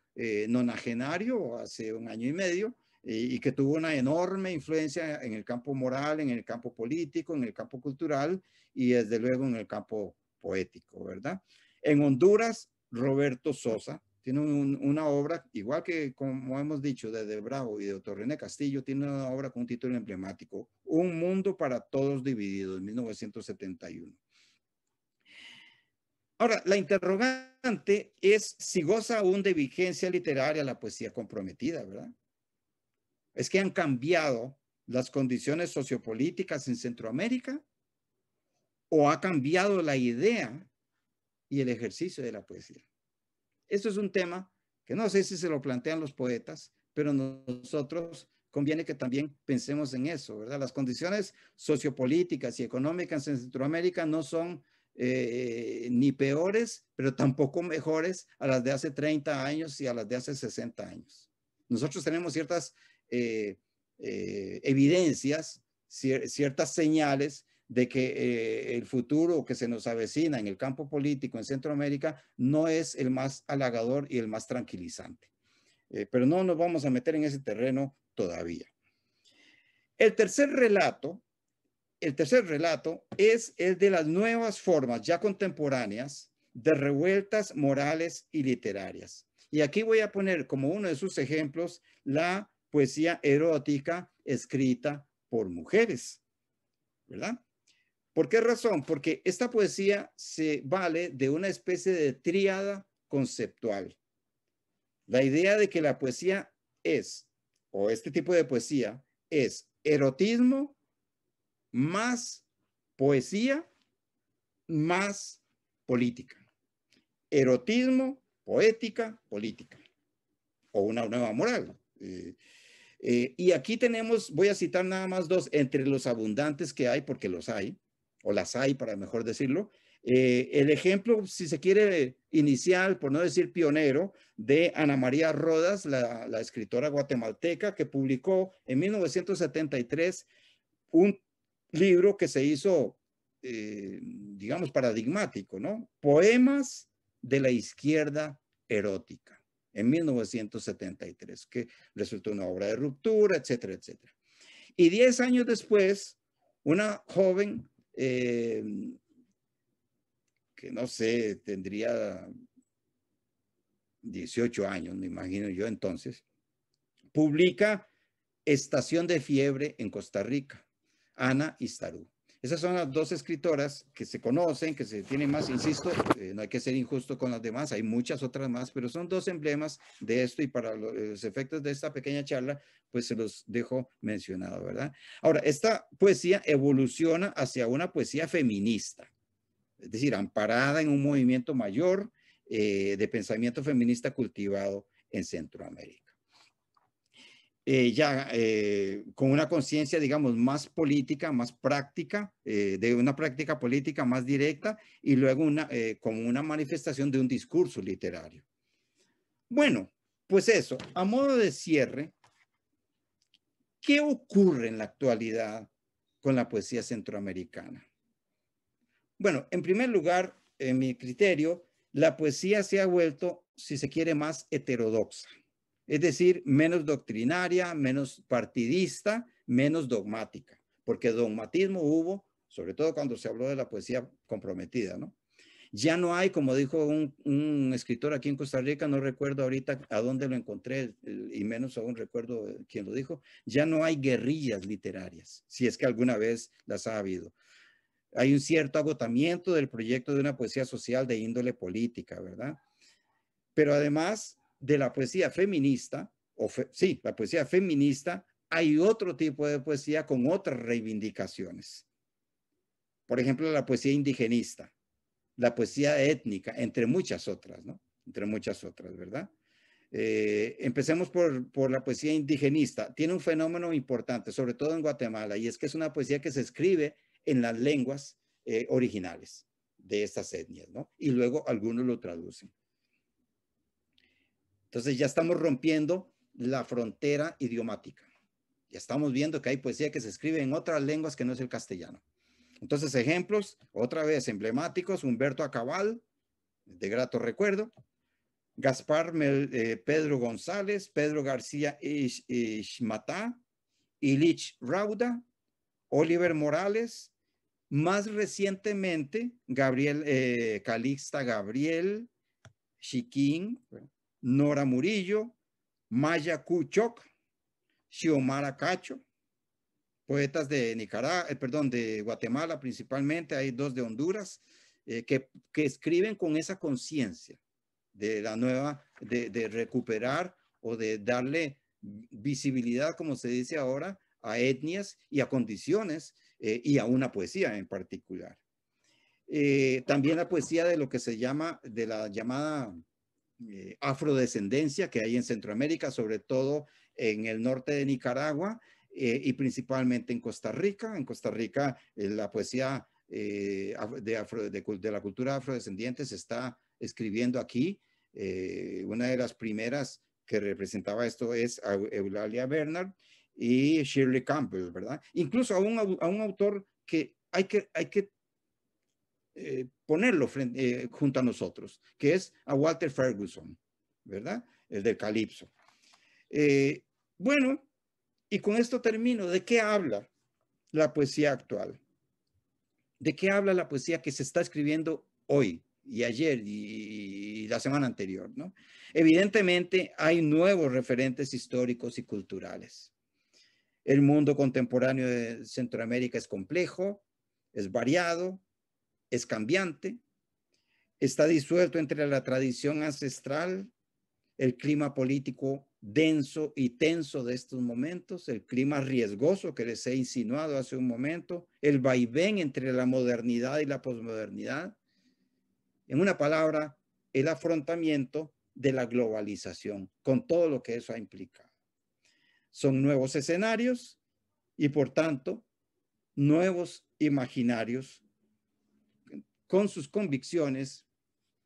nonagenario hace un año y medio y que tuvo una enorme influencia en el campo moral, en el campo político, en el campo cultural y desde luego en el campo poético, ¿verdad? En Honduras, Roberto Sosa, tiene una obra, igual que como hemos dicho, de, de Bravo y de Torrene Castillo, tiene una obra con un título emblemático, Un mundo para todos dividido, en 1971. Ahora, la interrogante es si goza aún de vigencia literaria la poesía comprometida, ¿verdad? Es que han cambiado las condiciones sociopolíticas en Centroamérica o ha cambiado la idea y el ejercicio de la poesía. Esto es un tema que no sé si se lo plantean los poetas, pero nosotros conviene que también pensemos en eso, ¿verdad? Las condiciones sociopolíticas y económicas en Centroamérica no son eh, ni peores, pero tampoco mejores a las de hace 30 años y a las de hace 60 años. Nosotros tenemos ciertas eh, eh, evidencias, ciertas señales de que eh, el futuro que se nos avecina en el campo político en Centroamérica no es el más halagador y el más tranquilizante. Eh, pero no nos vamos a meter en ese terreno todavía. El tercer relato, el tercer relato es el de las nuevas formas ya contemporáneas de revueltas morales y literarias. Y aquí voy a poner como uno de sus ejemplos la poesía erótica escrita por mujeres, ¿verdad? ¿Por qué razón? Porque esta poesía se vale de una especie de tríada conceptual. La idea de que la poesía es, o este tipo de poesía, es erotismo más poesía más política. Erotismo, poética, política. O una nueva moral. Eh, eh, y aquí tenemos, voy a citar nada más dos, entre los abundantes que hay, porque los hay, o las hay para mejor decirlo. Eh, el ejemplo, si se quiere, inicial, por no decir pionero, de Ana María Rodas, la, escritora guatemalteca, que publicó en 1973 un libro que se hizo, eh, digamos, paradigmático, ¿no? Poemas de la izquierda erótica, en 1973, que resultó una obra de ruptura, etcétera, etcétera. Y diez años después, una joven eh, que no sé, tendría 18 años, me imagino yo entonces, publica Estación de Fiebre en Costa Rica, Ana Istarú. Esas son las dos escritoras que se conocen, que se tienen más, insisto, eh, no hay que ser injusto con las demás, hay muchas otras más, pero son dos emblemas de esto y para eh, los efectos de esta pequeña charla, pues se los dejo mencionado, ¿verdad? Ahora, esta poesía evoluciona hacia una poesía feminista, es decir, amparada en un movimiento mayor eh, de pensamiento feminista cultivado en Centroamérica. Eh, ya eh, con una conciencia, digamos, más política, más práctica, eh, de una práctica política más directa y luego una, como una manifestación de un discurso literario. Bueno, pues eso, a modo de cierre, ¿qué ocurre en la actualidad con la poesía centroamericana? Bueno, en primer lugar, en mi criterio, la poesía se ha vuelto, si se quiere, más heterodoxa es decir, menos doctrinaria, menos partidista, menos dogmática, porque dogmatismo hubo, sobre todo cuando se habló de la poesía comprometida, ¿no? Ya no hay, como dijo un, escritor aquí en Costa Rica, no recuerdo ahorita a dónde lo encontré, y menos aún recuerdo eh, quién lo dijo, ya no hay guerrillas literarias, si es que alguna vez las ha habido hay un cierto agotamiento del proyecto de una poesía social de índole política, ¿verdad? Pero además, de la poesía feminista, o sí, la poesía feminista, hay otro tipo de poesía con otras reivindicaciones. Por ejemplo, la poesía indigenista, la poesía étnica, entre muchas otras, ¿no? Entre muchas otras, ¿verdad? Eh, empecemos por, la poesía indigenista. Tiene un fenómeno importante, sobre todo en Guatemala, y es que es una poesía que se escribe en las lenguas eh, originales de estas etnias, ¿no? Y luego algunos lo traducen. Entonces ya estamos rompiendo la frontera idiomática. Ya estamos viendo que hay poesía que se escribe en otras lenguas que no es el castellano. Entonces, ejemplos, otra vez emblemáticos, Humberto Acabal, de grato recuerdo, Gaspar eh, Pedro González, Pedro García Ish, Ilich Rauda, Oliver Morales, más recientemente Gabriel eh, Calixta Gabriel, Chiquín, Nora Murillo, Maya Kuchok, Xiomara Cacho, poetas de Nicaragua, eh, perdón, de Guatemala principalmente, hay dos de Honduras, eh, que, escriben con esa conciencia de la nueva, de, recuperar o de darle visibilidad, como se dice ahora, a etnias y a condiciones eh, y a una poesía en particular. también la poesía de lo que se llama, de la llamada eh, afrodescendencia que hay en Centroamérica, sobre todo en el norte de Nicaragua eh, y principalmente en Costa Rica. En Costa Rica eh, la poesía de, la cultura afrodescendiente se está escribiendo aquí. una de las primeras que representaba esto es Eulalia Bernard y Shirley Campbell, ¿verdad? Incluso a un, autor que hay, que hay que eh, ponerlo eh, junto a nosotros, que es a Walter Ferguson, ¿verdad? El del Calipso. Eh, bueno, y con esto termino. ¿De qué habla la poesía actual? ¿De qué habla la poesía que se está escribiendo hoy y ayer y, la semana anterior? Evidentemente hay nuevos referentes históricos y culturales. El mundo contemporáneo de Centroamérica es complejo, es variado, es cambiante, está disuelto entre la tradición ancestral, el clima político denso y tenso de estos momentos, el clima riesgoso que les he insinuado hace un momento, el vaivén entre la modernidad y la posmodernidad. En una palabra, el afrontamiento de la globalización, con todo lo que eso ha implicado. Son nuevos escenarios y, por tanto, nuevos imaginarios con sus convicciones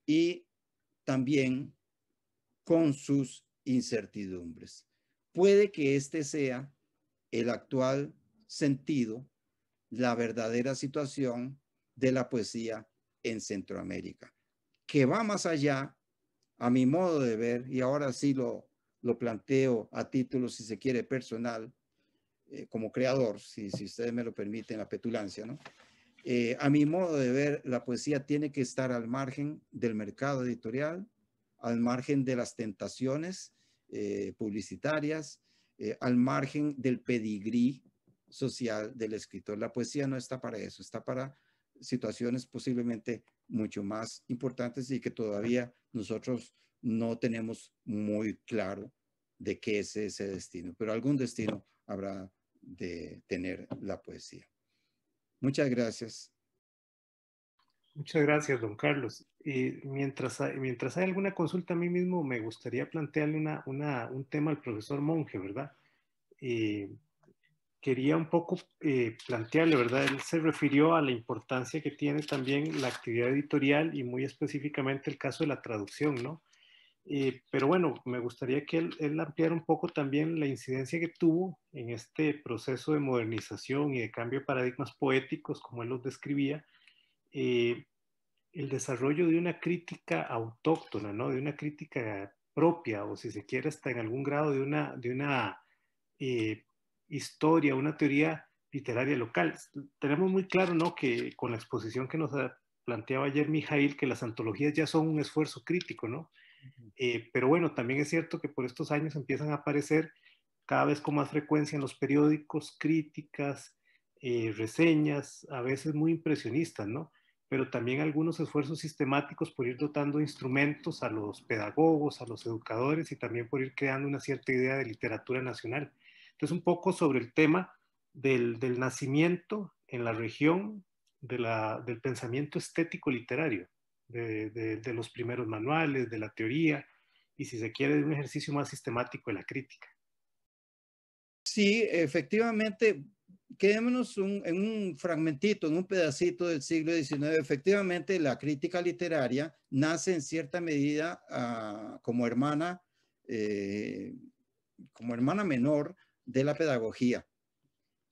y también con sus incertidumbres. Puede que este sea el actual sentido, la verdadera situación de la poesía en Centroamérica, que va más allá, a mi modo de ver, y ahora sí lo, lo planteo a título, si se quiere, personal, eh, como creador, si, si ustedes me lo permiten, la petulancia, ¿no? Eh, a mi modo de ver, la poesía tiene que estar al margen del mercado editorial, al margen de las tentaciones eh, publicitarias, eh, al margen del pedigrí social del escritor. La poesía no está para eso, está para situaciones posiblemente mucho más importantes y que todavía nosotros no tenemos muy claro de qué es ese destino, pero algún destino habrá de tener la poesía. Muchas gracias. Muchas gracias, don Carlos. Y mientras, hay, mientras hay alguna consulta a mí mismo, me gustaría plantearle una, una, un tema al profesor Monge, ¿verdad? quería un poco eh, plantearle, ¿verdad? Él se refirió a la importancia que tiene también la actividad editorial y muy específicamente el caso de la traducción, ¿no? Eh, pero bueno, me gustaría que él, ampliara un poco también la incidencia que tuvo en este proceso de modernización y de cambio de paradigmas poéticos, como él los describía, eh, el desarrollo de una crítica autóctona, ¿no? de una crítica propia, o si se quiere, hasta en algún grado de una, de una eh, historia, una teoría literaria local. Tenemos muy claro ¿no? que con la exposición que nos planteaba ayer Mijail, que las antologías ya son un esfuerzo crítico, ¿no? Eh, pero bueno, también es cierto que por estos años empiezan a aparecer cada vez con más frecuencia en los periódicos críticas, eh, reseñas, a veces muy impresionistas, ¿no? Pero también algunos esfuerzos sistemáticos por ir dotando instrumentos a los pedagogos, a los educadores y también por ir creando una cierta idea de literatura nacional. Entonces, un poco sobre el tema del, nacimiento en la región del pensamiento estético literario de, los primeros manuales, de la teoría, y si se quiere, de un ejercicio más sistemático de la crítica. Sí, efectivamente, quedémonos en un fragmentito, en un pedacito del siglo XIX. Efectivamente, la crítica literaria nace en cierta medida ah, como hermana, eh, como hermana menor de la pedagogía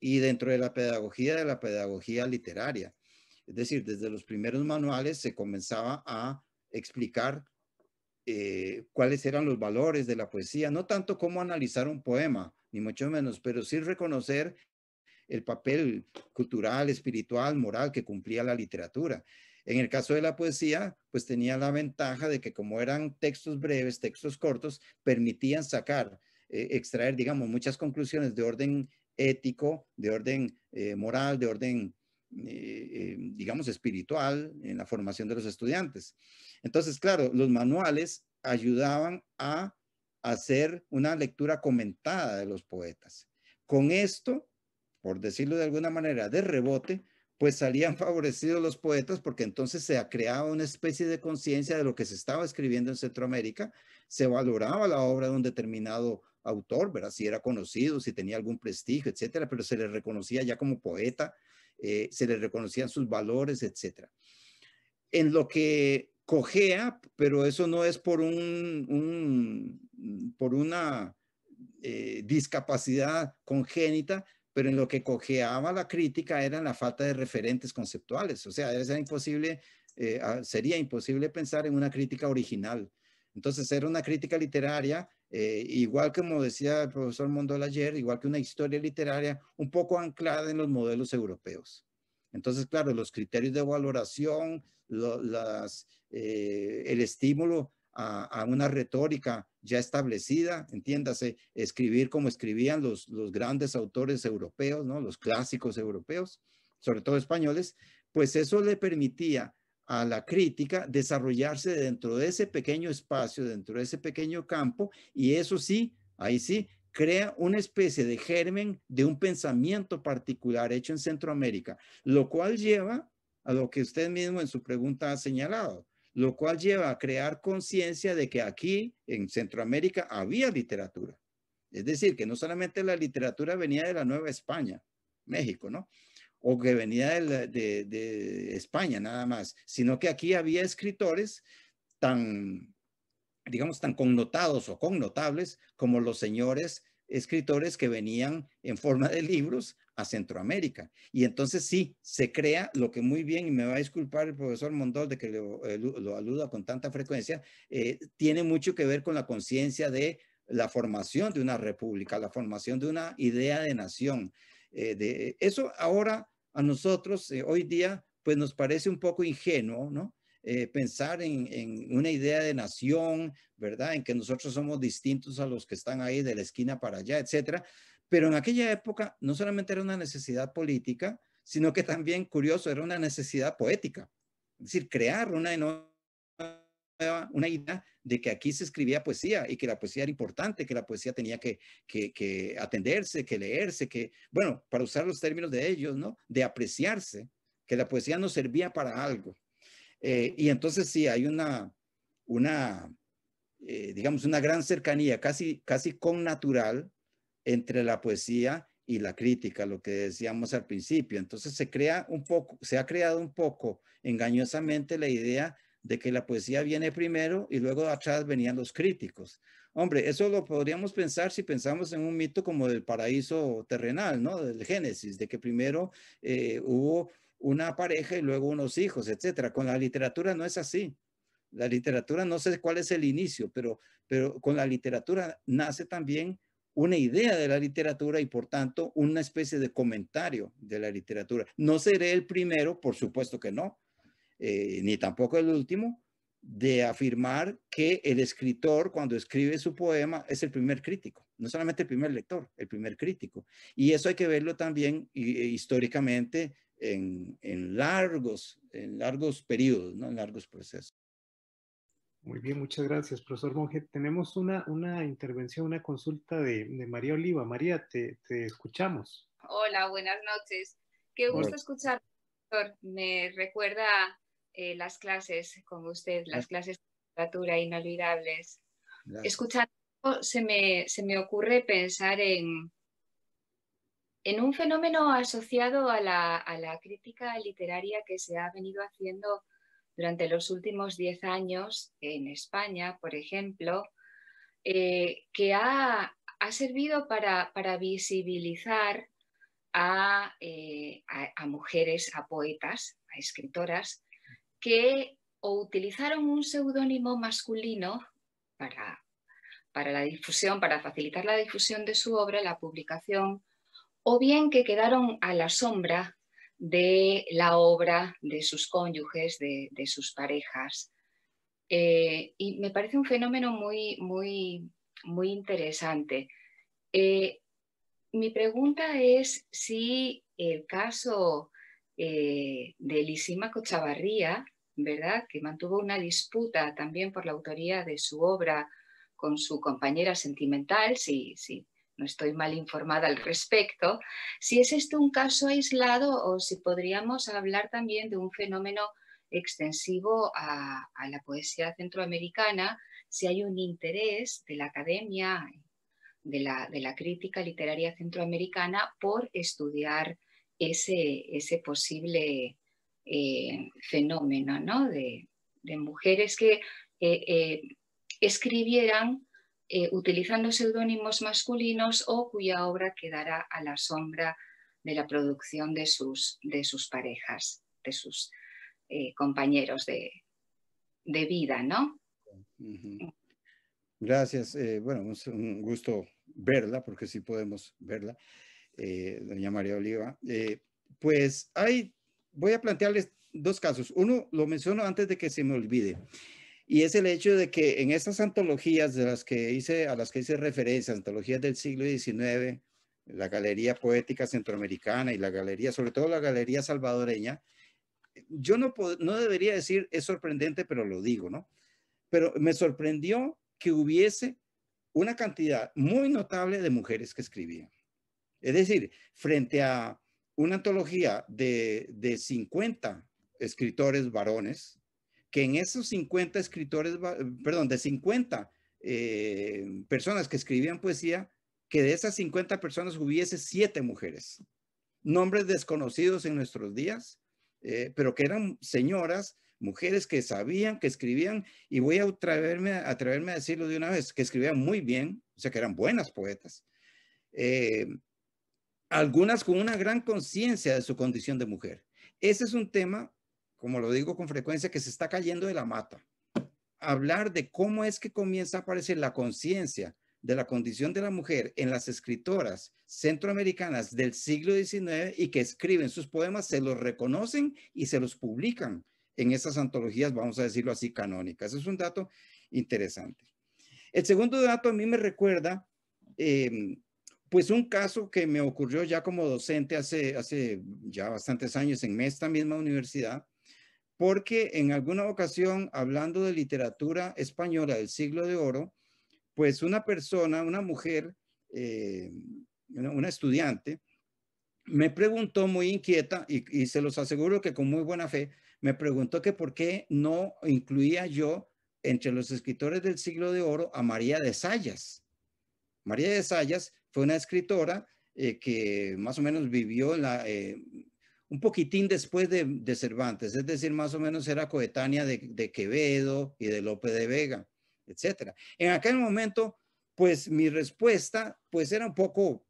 y dentro de la pedagogía de la pedagogía literaria. Es decir, desde los primeros manuales se comenzaba a explicar eh, cuáles eran los valores de la poesía, no tanto cómo analizar un poema, ni mucho menos, pero sí reconocer el papel cultural, espiritual, moral que cumplía la literatura. En el caso de la poesía, pues tenía la ventaja de que como eran textos breves, textos cortos, permitían sacar, eh, extraer, digamos, muchas conclusiones de orden ético, de orden eh, moral, de orden eh, eh, digamos, espiritual en la formación de los estudiantes. Entonces, claro, los manuales ayudaban a hacer una lectura comentada de los poetas. Con esto, por decirlo de alguna manera, de rebote, pues salían [laughs] favorecidos los poetas porque entonces se ha creado una especie de conciencia de lo que se estaba escribiendo en Centroamérica, se valoraba la obra de un determinado autor, ¿verdad? Si era conocido, si tenía algún prestigio, etcétera, pero se le reconocía ya como poeta eh, se le reconocían sus valores, etc. En lo que cojea, pero eso no es por, un, por una eh, discapacidad congénita, pero en lo que cojeaba la crítica era la falta de referentes conceptuales. O sea, eh, sería imposible pensar en una crítica original. Entonces era una crítica literaria eh, igual que como decía el profesor Mondol ayer, igual que una historia literaria un poco anclada en los modelos europeos. Entonces, claro, los criterios de valoración, las, eh, el estímulo a, una retórica ya establecida, entiéndase, escribir como escribían los, los grandes autores europeos, ¿no? los clásicos europeos, sobre todo españoles, pues eso le permitía a la crítica, desarrollarse dentro de ese pequeño espacio, dentro de ese pequeño campo, y eso sí, ahí sí, crea una especie de germen de un pensamiento particular hecho en Centroamérica, lo cual lleva a lo que usted mismo en su pregunta ha señalado, lo cual lleva a crear conciencia de que aquí en Centroamérica había literatura. Es decir, que no solamente la literatura venía de la Nueva España, México, ¿no? o que venía de, España nada más, sino que aquí había escritores tan, digamos, tan connotados o connotables como los señores escritores que venían en forma de libros a Centroamérica. Y entonces sí, se crea lo que muy bien, y me va a disculpar el profesor Mondol de que lo, eh, aluda con tanta frecuencia, eh, tiene mucho que ver con la conciencia de la formación de una república, la formación de una idea de nación. Eh, de, eso ahora a nosotros eh, hoy día pues nos parece un poco ingenuo, ¿no? Eh, pensar en, una idea de nación, ¿verdad? En que nosotros somos distintos a los que están ahí de la esquina para allá, etcétera. Pero en aquella época no solamente era una necesidad política, sino que también, curioso, era una necesidad poética. Es decir, crear una, una idea de que aquí se escribía poesía y que la poesía era importante, que la poesía tenía que, atenderse, que leerse, que, bueno, para usar los términos de ellos, ¿no? De apreciarse, que la poesía nos servía para algo. Eh, y entonces sí, hay una, una eh, digamos, una gran cercanía, casi, casi natural entre la poesía y la crítica, lo que decíamos al principio. Entonces se crea un poco, se ha creado un poco engañosamente la idea de que la poesía viene primero y luego atrás venían los críticos. Hombre, eso lo podríamos pensar si pensamos en un mito como del paraíso terrenal, ¿no? Del Génesis, de que primero eh, hubo una pareja y luego unos hijos, etc. Con la literatura no es así. La literatura, no sé cuál es el inicio, pero, pero con la literatura nace también una idea de la literatura y por tanto una especie de comentario de la literatura. No seré el primero, por supuesto que no, eh, ni tampoco el último, de afirmar que el escritor cuando escribe su poema es el primer crítico, no solamente el primer lector, el primer crítico. Y eso hay que verlo también eh, históricamente en, en, largos, en largos periodos, ¿no? en largos procesos. Muy bien, muchas gracias, profesor Monge. Tenemos una, una intervención, una consulta de, María Oliva. María, te, te, escuchamos. Hola, buenas noches. Qué gusto escuchar, profesor. Me recuerda eh, las clases con usted, las clases de literatura inolvidables. Escuchando se me, se me ocurre pensar en, en un fenómeno asociado a la, crítica literaria que se ha venido haciendo durante los últimos diez años en España, por ejemplo, eh, que ha, servido para, visibilizar eh, a mujeres, a poetas, a escritoras, que o utilizaron un seudónimo masculino para, la difusión, para facilitar la difusión de su obra, la publicación, o bien que quedaron a la sombra de la obra de sus cónyuges, de, sus parejas. Eh, y me parece un fenómeno muy, muy, muy interesante. Eh, mi pregunta es si el caso eh, de Lisima Cochavarría ¿verdad? Que mantuvo una disputa también por la autoría de su obra con su compañera sentimental, si, no estoy mal informada al respecto, si es esto un caso aislado o si podríamos hablar también de un fenómeno extensivo a, la poesía centroamericana, si hay un interés de la academia, de la, crítica literaria centroamericana por estudiar ese, ese posible eh, fenómeno de, mujeres que eh, eh, escribieran utilizando seudónimos masculinos o cuya obra quedará a la sombra de la producción de sus, de sus parejas, de sus compañeros de, vida, ¿no? Gracias. Eh, bueno, un, gusto verla, porque sí podemos verla, doña María Oliva. pues hay voy a plantearles dos casos. Uno lo menciono antes de que se me olvide. Y es el hecho de que en estas antologías de las que hice, a las que hice referencia, antologías del siglo XIX, la Galería Poética Centroamericana y la Galería, sobre todo la Galería Salvadoreña, yo no, no debería decir es sorprendente, pero lo digo, ¿no? Pero me sorprendió que hubiese una cantidad muy notable de mujeres que escribían. Es decir, frente a una antología de, de 50 escritores varones, que en esos 50 escritores, perdón, de 50 eh, personas que escribían poesía, que de esas 50 personas hubiese siete mujeres, nombres desconocidos en nuestros días, eh, pero que eran señoras, mujeres que sabían, que escribían, y voy a atreverme, atreverme a decirlo de una vez, que escribían muy bien, o sea, que eran buenas poetas. Eh, algunas con una gran conciencia de su condición de mujer. Ese es un tema, como lo digo con frecuencia, que se está cayendo de la mata. Hablar de cómo es que comienza a aparecer la conciencia de la condición de la mujer en las escritoras centroamericanas del siglo XIX y que escriben sus poemas, se los reconocen y se los publican en esas antologías, vamos a decirlo así, canónicas. Es un dato interesante. El segundo dato a mí me recuerda em, pues un caso que me ocurrió ya como docente hace, hace ya bastantes años en esta misma universidad, porque en alguna ocasión, hablando de literatura española del siglo de oro, pues una persona, una mujer, eh, una estudiante, me preguntó muy inquieta, y, y, se los aseguro que con muy buena fe, me preguntó que por qué no incluía yo entre los escritores del siglo de oro a María de Sayas. María de Sayas fue una escritora eh, que más o menos vivió eh, un poquitín después de, Cervantes, es decir, más o menos era coetánea de, Quevedo y de Lope de Vega, etc. En aquel momento, pues mi respuesta, pues era un poco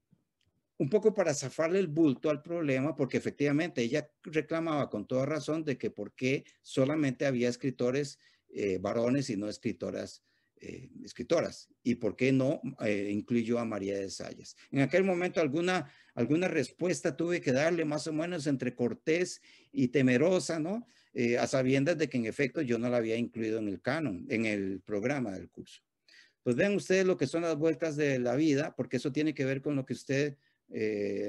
un poco para zafarle el bulto al problema, porque efectivamente ella reclamaba con toda razón de que por qué solamente había escritores eh, varones y no escritoras eh, escritoras y por qué no eh, incluyó a María de Sayas. En aquel momento alguna, alguna respuesta tuve que darle más o menos entre cortés y temerosa, ¿no? Eh, a sabiendas de que en efecto yo no la había incluido en el canon, en el programa del curso. Pues vean ustedes lo que son las vueltas de la vida, porque eso tiene que ver con lo que usted,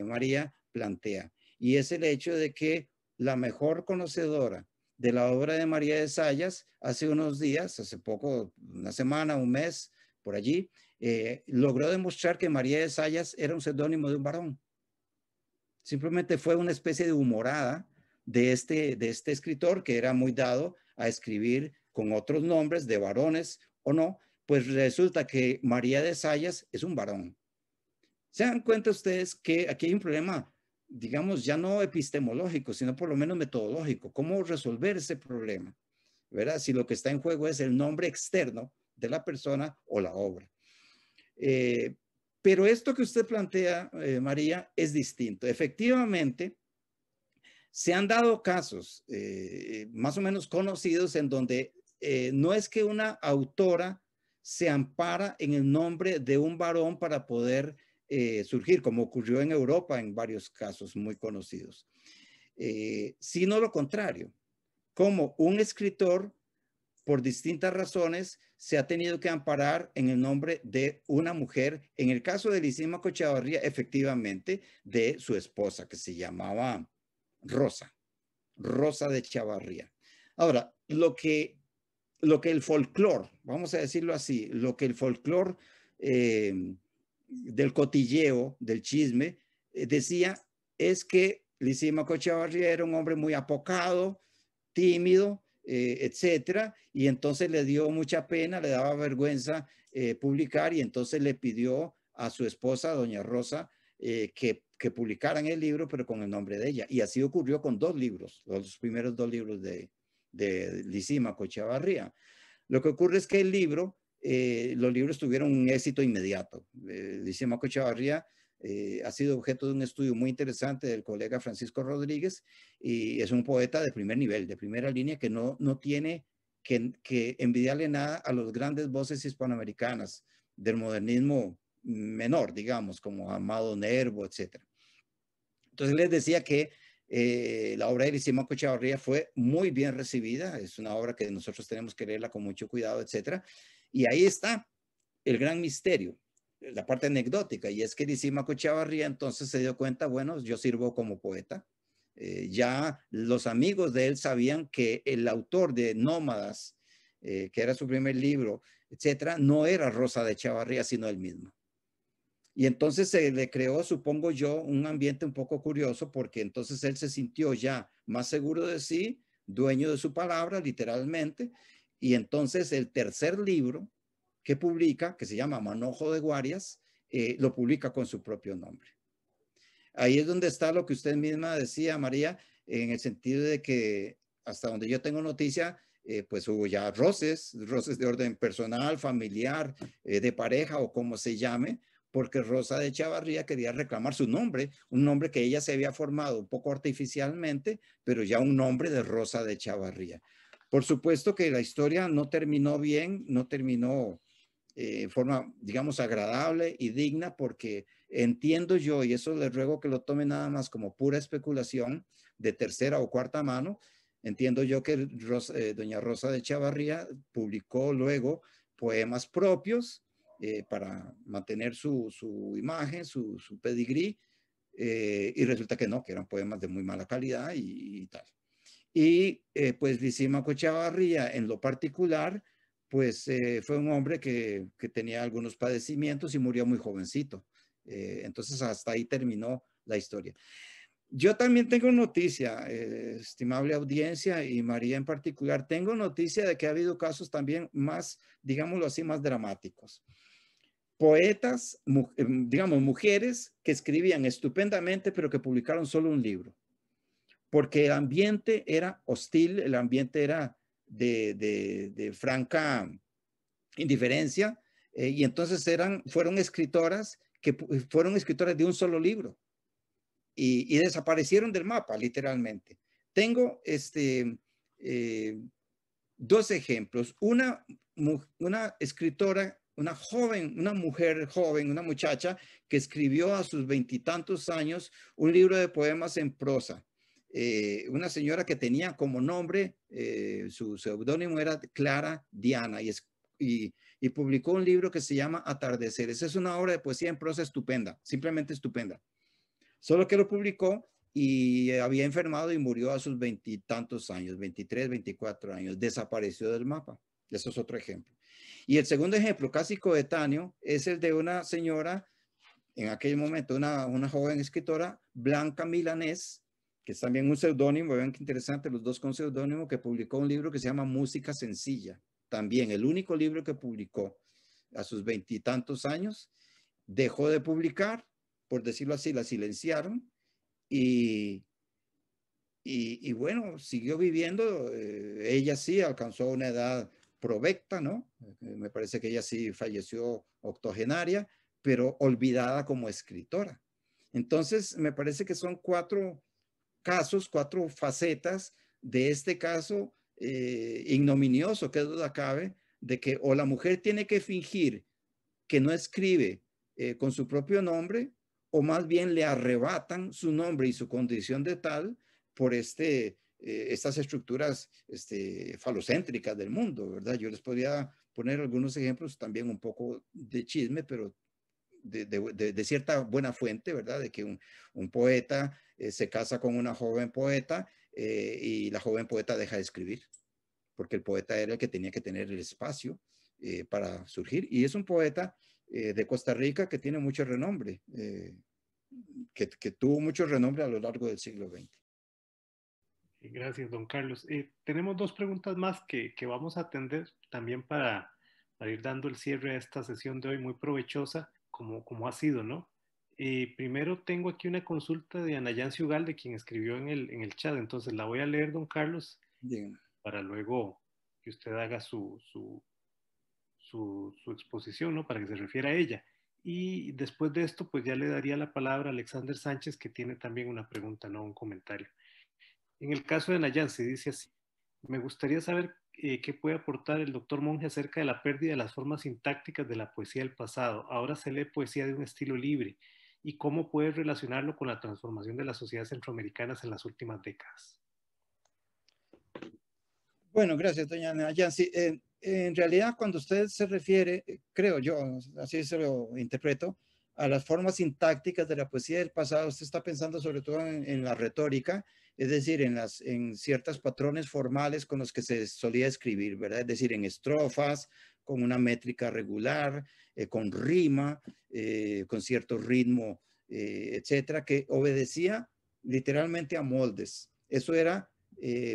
María, plantea. Y es el hecho de que la mejor conocedora de la obra de María de Sayas hace unos días, hace poco, una semana, un mes, por allí, eh, logró demostrar que María de Sayas era un seudónimo de un varón. Simplemente fue una especie de humorada de este, de este escritor que era muy dado a escribir con otros nombres de varones o no, pues resulta que María de Sayas es un varón. ¿Se dan cuenta ustedes que aquí hay un problema digamos, ya no epistemológico, sino por lo menos metodológico. ¿Cómo resolver ese problema? ¿Verdad? Si lo que está en juego es el nombre externo de la persona o la obra. Eh, pero esto que usted plantea, eh, María, es distinto. Efectivamente, se han dado casos eh, más o menos conocidos en donde no es que una autora se ampara en el nombre de un varón para poder eh, surgir, como ocurrió en Europa en varios casos muy conocidos, eh, sino lo contrario, como un escritor, por distintas razones, se ha tenido que amparar en el nombre de una mujer, en el caso de Lisima Cochavarría, efectivamente, de su esposa, que se llamaba Rosa, Rosa de Chavarría. Ahora, lo que, lo que el folclore, vamos a decirlo así, lo que el folclore eh, del cotilleo, del chisme, eh, decía es que Lisímaco Cochavarría era un hombre muy apocado, tímido, eh, etcétera, y entonces le dio mucha pena, le daba vergüenza eh, publicar, y entonces le pidió a su esposa, doña Rosa, que, que, publicaran el libro, pero con el nombre de ella. Y así ocurrió con dos libros, los primeros dos libros de, de Cochabarría, Lo que ocurre es que el libro eh, los libros tuvieron un éxito inmediato. Eh, Liciamaco Chavarría eh, ha sido objeto de un estudio muy interesante del colega Francisco Rodríguez y es un poeta de primer nivel, de primera línea, que no, no tiene que, envidiarle nada a las grandes voces hispanoamericanas del modernismo menor, digamos, como Amado Nervo, etc. Entonces les decía que eh, la obra de Lisimaco Chavarría fue muy bien recibida, es una obra que nosotros tenemos que leerla con mucho cuidado, etcétera, y ahí está el gran misterio, la parte anecdótica, y es que Dicima Chavarría entonces se dio cuenta, bueno, yo sirvo como poeta. Eh, ya los amigos de él sabían que el autor de Nómadas, eh, que era su primer libro, etcétera, no era Rosa de Chavarría, sino él mismo. Y entonces se le creó, supongo yo, un ambiente un poco curioso, porque entonces él se sintió ya más seguro de sí, dueño de su palabra, literalmente, y entonces el tercer libro que publica, que se llama Manojo de Guarias, eh, lo publica con su propio nombre. Ahí es donde está lo que usted misma decía, María, en el sentido de que hasta donde yo tengo noticia, eh, pues hubo ya roces, roces de orden personal, familiar, eh, de pareja o como se llame, porque Rosa de Chavarría quería reclamar su nombre, un nombre que ella se había formado un poco artificialmente, pero ya un nombre de Rosa de Chavarría. Por supuesto que la historia no terminó bien, no terminó en eh, forma, digamos, agradable y digna, porque entiendo yo, y eso les ruego que lo tomen nada más como pura especulación de tercera o cuarta mano, entiendo yo que eh, doña Rosa de Chavarría publicó luego poemas propios eh, para mantener su, imagen, su, pedigrí, y resulta que no, que eran poemas de muy mala calidad y tal. Y eh, pues Lisímaco Cochabarría, en lo particular, pues eh, fue un hombre que, tenía algunos padecimientos y murió muy jovencito. Eh, entonces hasta ahí terminó la historia. Yo también tengo noticia, estimable audiencia y María en particular, tengo noticia de que ha habido casos también más, digámoslo así, más dramáticos. Poetas, em, digamos, mujeres que escribían estupendamente, pero que publicaron solo un libro porque el ambiente era hostil, el ambiente era de, franca indiferencia, eh, y entonces eran, fueron escritoras que eh, fueron escritoras de un solo libro y, desaparecieron del mapa, literalmente. Tengo este, eh, dos ejemplos. Una, una escritora, una joven, una mujer joven, una muchacha que escribió a sus veintitantos años un libro de poemas en prosa eh, una señora que tenía como nombre, eh, su seudónimo era Clara Diana y, y, publicó un libro que se llama Atardeceres. Es una obra de poesía en prosa estupenda, simplemente estupenda. Solo que lo publicó y había enfermado y murió a sus veintitantos años, 23, 24 años, desapareció del mapa. Eso es otro ejemplo. Y el segundo ejemplo, casi coetáneo, es el de una señora, en aquel momento una, una joven escritora, Blanca Milanés, que es también un seudónimo, vean qué interesante, los dos con seudónimo, que publicó un libro que se llama Música Sencilla, también el único libro que publicó a sus veintitantos años, dejó de publicar, por decirlo así, la silenciaron y, y, bueno, siguió viviendo, eh, ella sí alcanzó una edad provecta, ¿no? Eh, me parece que ella sí falleció octogenaria, pero olvidada como escritora. Entonces, me parece que son cuatro casos, cuatro facetas de este caso eh, ignominioso, que duda cabe, de que o la mujer tiene que fingir que no escribe eh, con su propio nombre, o más bien le arrebatan su nombre y su condición de tal por este, eh, estas estructuras este, falocéntricas del mundo, ¿verdad? Yo les podría poner algunos ejemplos también un poco de chisme, pero de, de, cierta buena fuente, ¿verdad? De que un, un poeta eh, se casa con una joven poeta eh, y la joven poeta deja de escribir, porque el poeta era el que tenía que tener el espacio eh, para surgir. Y es un poeta de Costa Rica que tiene mucho renombre, que, que, tuvo mucho renombre a lo largo del siglo XX. Gracias, don Carlos. tenemos dos preguntas más que, que vamos a atender también para ir dando el cierre a esta sesión de hoy muy provechosa como, ha sido, ¿no? Eh, primero tengo aquí una consulta de Ciugal, de quien escribió en el, en el chat, entonces la voy a leer, don Carlos, para luego que usted haga su, su, exposición, ¿no? Para que se refiera a ella. Y después de esto, pues ya le daría la palabra a Alexander Sánchez, que tiene también una pregunta, ¿no? Un comentario. En el caso de Anayansi, se dice así, me gustaría saber eh, qué puede aportar el doctor Monge acerca de la pérdida de las formas sintácticas de la poesía del pasado. Ahora se lee poesía de un estilo libre y cómo puede relacionarlo con la transformación de las sociedades centroamericanas en las últimas décadas. Bueno, gracias, doña Nancy. en realidad, cuando usted se refiere, creo yo, así se lo interpreto, a las formas sintácticas de la poesía del pasado, usted está pensando sobre todo en la retórica es decir, en, las, en ciertos patrones formales con los que se solía escribir, ¿verdad? Es decir, en estrofas, con una métrica regular, eh, con rima, eh, con cierto ritmo, eh, etcétera, que obedecía literalmente a moldes. Eso era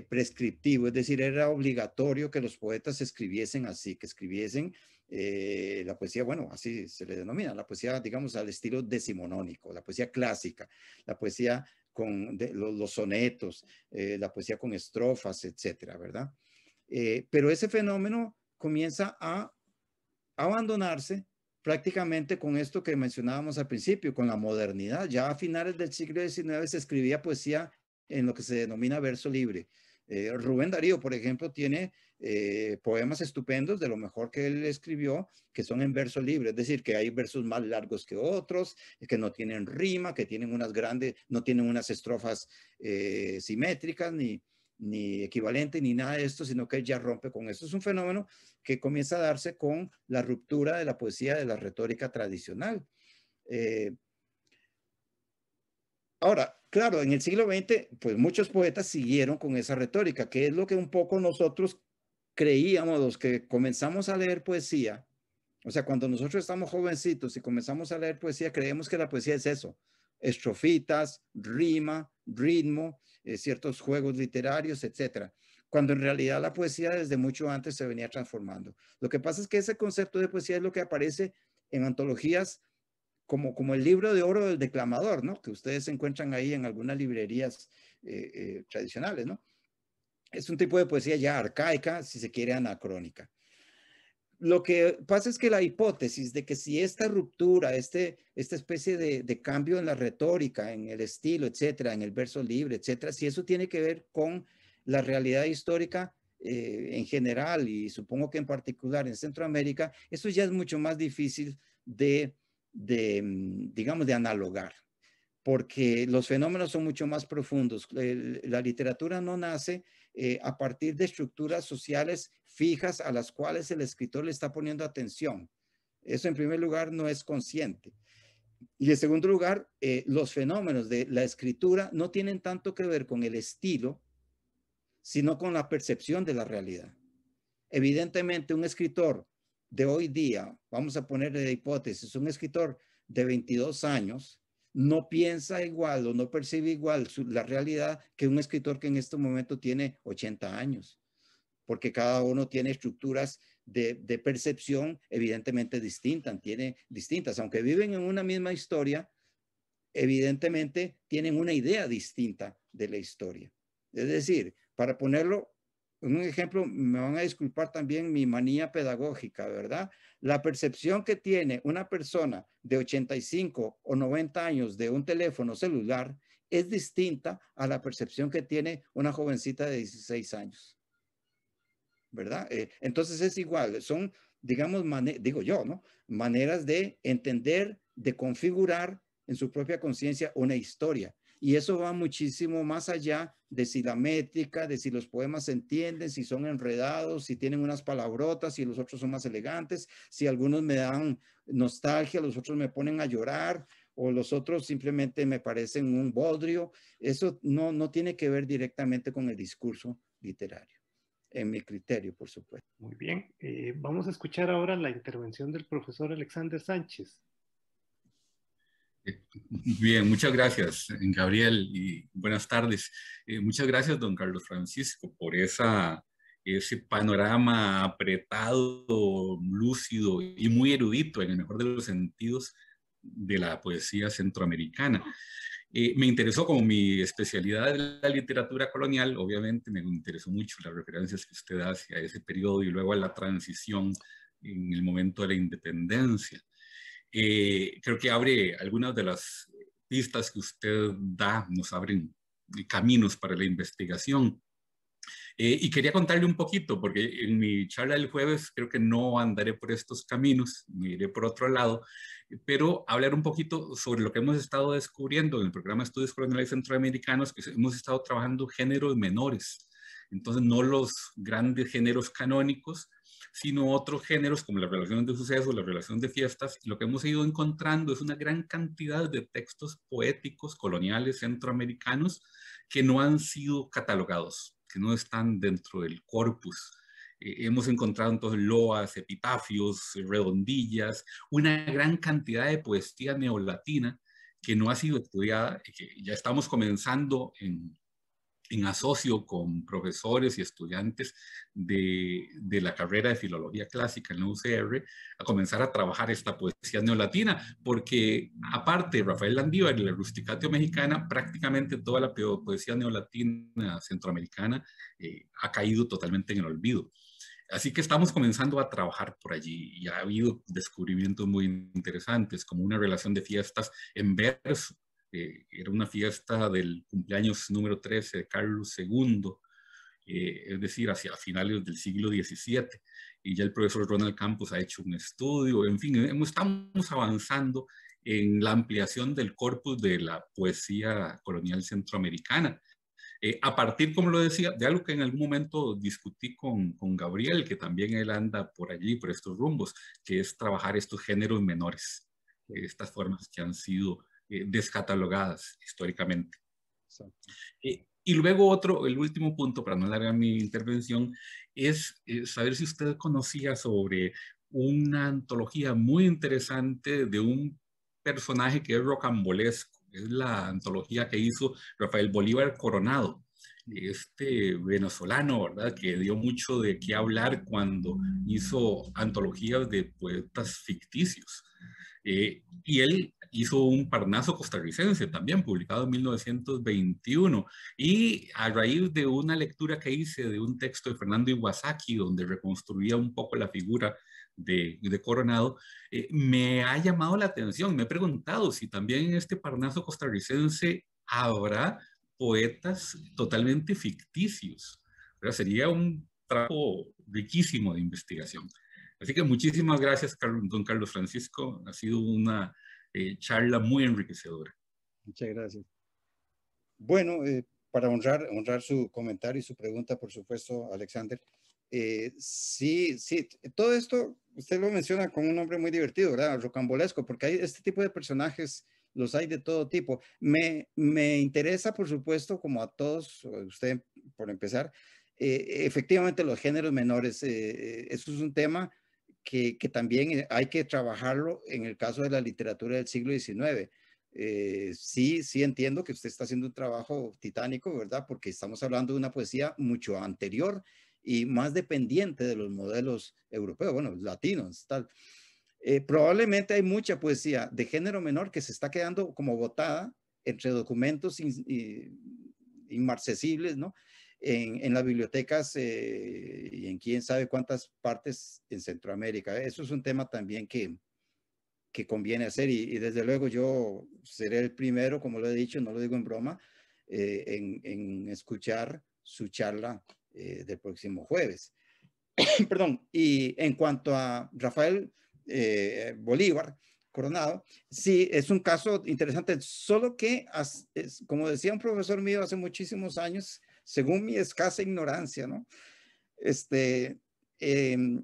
prescriptivo, es decir, era obligatorio que los poetas escribiesen así, que escribiesen la poesía, bueno, así se le denomina, la poesía, digamos, al estilo decimonónico, la poesía clásica, la poesía con los, sonetos, eh, la poesía con estrofas, etcétera, ¿verdad? Eh, pero ese fenómeno comienza a abandonarse prácticamente con esto que mencionábamos al principio, con la modernidad. Ya a finales del siglo XIX se escribía poesía en lo que se denomina verso libre. Eh, Rubén Darío, por ejemplo, tiene eh, poemas estupendos de lo mejor que él escribió, que son en verso libre, es decir, que hay versos más largos que otros, que no tienen rima, que tienen unas grandes, no tienen unas estrofas eh, simétricas ni, ni equivalente ni nada de esto, sino que ya rompe con esto. Es un fenómeno que comienza a darse con la ruptura de la poesía de la retórica tradicional. Eh, ahora, claro, en el siglo XX, pues muchos poetas siguieron con esa retórica, que es lo que un poco nosotros creíamos los que comenzamos a leer poesía, o sea, cuando nosotros estamos jovencitos y comenzamos a leer poesía, creemos que la poesía es eso, estrofitas, rima, ritmo, eh, ciertos juegos literarios, etcétera. Cuando en realidad la poesía desde mucho antes se venía transformando. Lo que pasa es que ese concepto de poesía es lo que aparece en antologías como, como el libro de oro del declamador, ¿no? Que ustedes encuentran ahí en algunas librerías eh, eh, tradicionales, ¿no? es un tipo de poesía ya arcaica, si se quiere anacrónica. Lo que pasa es que la hipótesis de que si esta ruptura, este, esta especie de, cambio en la retórica, en el estilo, etcétera, en el verso libre, etcétera, si eso tiene que ver con la realidad histórica eh, en general y supongo que en particular en Centroamérica, eso ya es mucho más difícil de, de mm, digamos, de analogar porque los fenómenos son mucho más profundos. La literatura no nace eh, a partir de estructuras sociales fijas a las cuales el escritor le está poniendo atención. Eso en primer lugar no es consciente. Y en segundo lugar, eh, los fenómenos de la escritura no tienen tanto que ver con el estilo, sino con la percepción de la realidad. Evidentemente, un escritor de hoy día, vamos a poner de hipótesis, un escritor de 22 años, no piensa igual o no percibe igual la realidad que un escritor que en este momento tiene 80 años, porque cada uno tiene estructuras de, de percepción evidentemente distintas, tiene distintas, aunque viven en una misma historia, evidentemente tienen una idea distinta de la historia. Es decir, para ponerlo un ejemplo, me van a disculpar también mi manía pedagógica, ¿verdad? La percepción que tiene una persona de 85 o 90 años de un teléfono celular es distinta a la percepción que tiene una jovencita de 16 años, ¿verdad? Eh, entonces es igual, son, digamos, digo yo, ¿no? Maneras de entender, de configurar en su propia conciencia una historia y eso va muchísimo más allá de si la métrica, de si los poemas se entienden, si son enredados, si tienen unas palabrotas, si los otros son más elegantes, si algunos me dan nostalgia, los otros me ponen a llorar o los otros simplemente me parecen un bodrio. Eso no, tiene que ver directamente con el discurso literario en mi criterio, por supuesto. Muy bien. Eh, vamos a escuchar ahora la intervención del profesor Alexander Sánchez. Bien, muchas gracias, eh, Gabriel, y buenas tardes. Eh, muchas gracias, don Carlos Francisco, por ese panorama apretado, lúcido y muy erudito, en el mejor de los sentidos, de la poesía centroamericana. Eh, me interesó como mi especialidad la literatura colonial, obviamente me interesó mucho las referencias que usted hace a ese periodo y luego a la transición en el momento de la independencia. Eh, creo que abre algunas de las pistas que usted da, nos abren caminos para la investigación. Eh, y quería contarle un poquito, porque en mi charla del jueves creo que no andaré por estos caminos, me iré por otro lado, pero hablar un poquito sobre lo que hemos estado descubriendo en el programa de Estudios Coloniales Centroamericanos, que hemos estado trabajando géneros menores, entonces no los grandes géneros canónicos, sino otros géneros como las relaciones de sucesos, la relación de fiestas. lo que hemos ido encontrando es una gran cantidad de textos poéticos coloniales centroamericanos que no han sido catalogados, que no están dentro del corpus. Eh, hemos encontrado entonces loas, epitafios, redondillas, una gran cantidad de poesía neolatina que no ha sido estudiada, que ya estamos comenzando en, en asocio con profesores y estudiantes de, de, la carrera de Filología Clásica en la UCR, a comenzar a trabajar esta poesía neolatina, porque aparte Rafael Landívar y la Rusticatio Mexicana, prácticamente toda la poesía neolatina centroamericana eh, ha caído totalmente en el olvido. Así que estamos comenzando a trabajar por allí y ha habido descubrimientos muy interesantes, como una relación de fiestas en verso eh, era una fiesta del cumpleaños número 13 de Carlos II, eh, es decir, hacia finales del siglo XVII. Y ya el profesor Ronald Campos ha hecho un estudio, en fin, estamos avanzando en la ampliación del corpus de la poesía colonial centroamericana. Eh, a partir, como lo decía, de algo que en algún momento discutí con, con Gabriel, que también él anda por allí, por estos rumbos, que es trabajar estos géneros menores, estas formas que han sido eh, descatalogadas históricamente. Eh, y luego otro, el último punto, para no alargar mi intervención, es eh, saber si usted conocía sobre una antología muy interesante de un personaje que es rocambolesco. Es la antología que hizo Rafael Bolívar Coronado, este venezolano, ¿verdad? Que dio mucho de qué hablar cuando hizo antologías de poetas ficticios. Eh, y él hizo un Parnaso costarricense también, publicado en 1921. Y a raíz de una lectura que hice de un texto de Fernando Iwasaki, donde reconstruía un poco la figura de, Coronado, eh, me ha llamado la atención. Me he preguntado si también en este Parnaso costarricense habrá poetas totalmente ficticios. sería un trabajo riquísimo de investigación. Así que muchísimas gracias, don Carlos Francisco. Ha sido una eh, charla muy enriquecedora. Muchas gracias. Bueno, eh, para honrar, honrar su comentario y su pregunta, por supuesto, Alexander. Eh, sí, sí, todo esto usted lo menciona con un nombre muy divertido, ¿verdad? Rocambolesco, porque hay este tipo de personajes, los hay de todo tipo. Me, me interesa, por supuesto, como a todos, usted por empezar, efectivamente los géneros menores, eso es un tema que, también eh, hay que trabajarlo en el caso de la literatura del siglo XIX. Eh, sí, sí entiendo que usted está haciendo un trabajo titánico, ¿verdad? Porque estamos hablando de una poesía mucho anterior y más dependiente de los modelos europeos, bueno, latinos, tal. Eh, probablemente hay mucha poesía de género menor que se está quedando como botada entre documentos inmarcesibles, ¿no? en, las bibliotecas eh, y en quién sabe cuántas partes en Centroamérica. Eso es un tema también que, que conviene hacer y, desde luego yo seré el primero, como lo he dicho, no lo digo en broma, eh, en, escuchar su charla eh, del próximo jueves. [coughs] Perdón, y en cuanto a Rafael Bolívar, Coronado. Sí, es un caso interesante, solo que, como decía un profesor mío hace muchísimos años, según mi escasa ignorancia, ¿no? Este, em,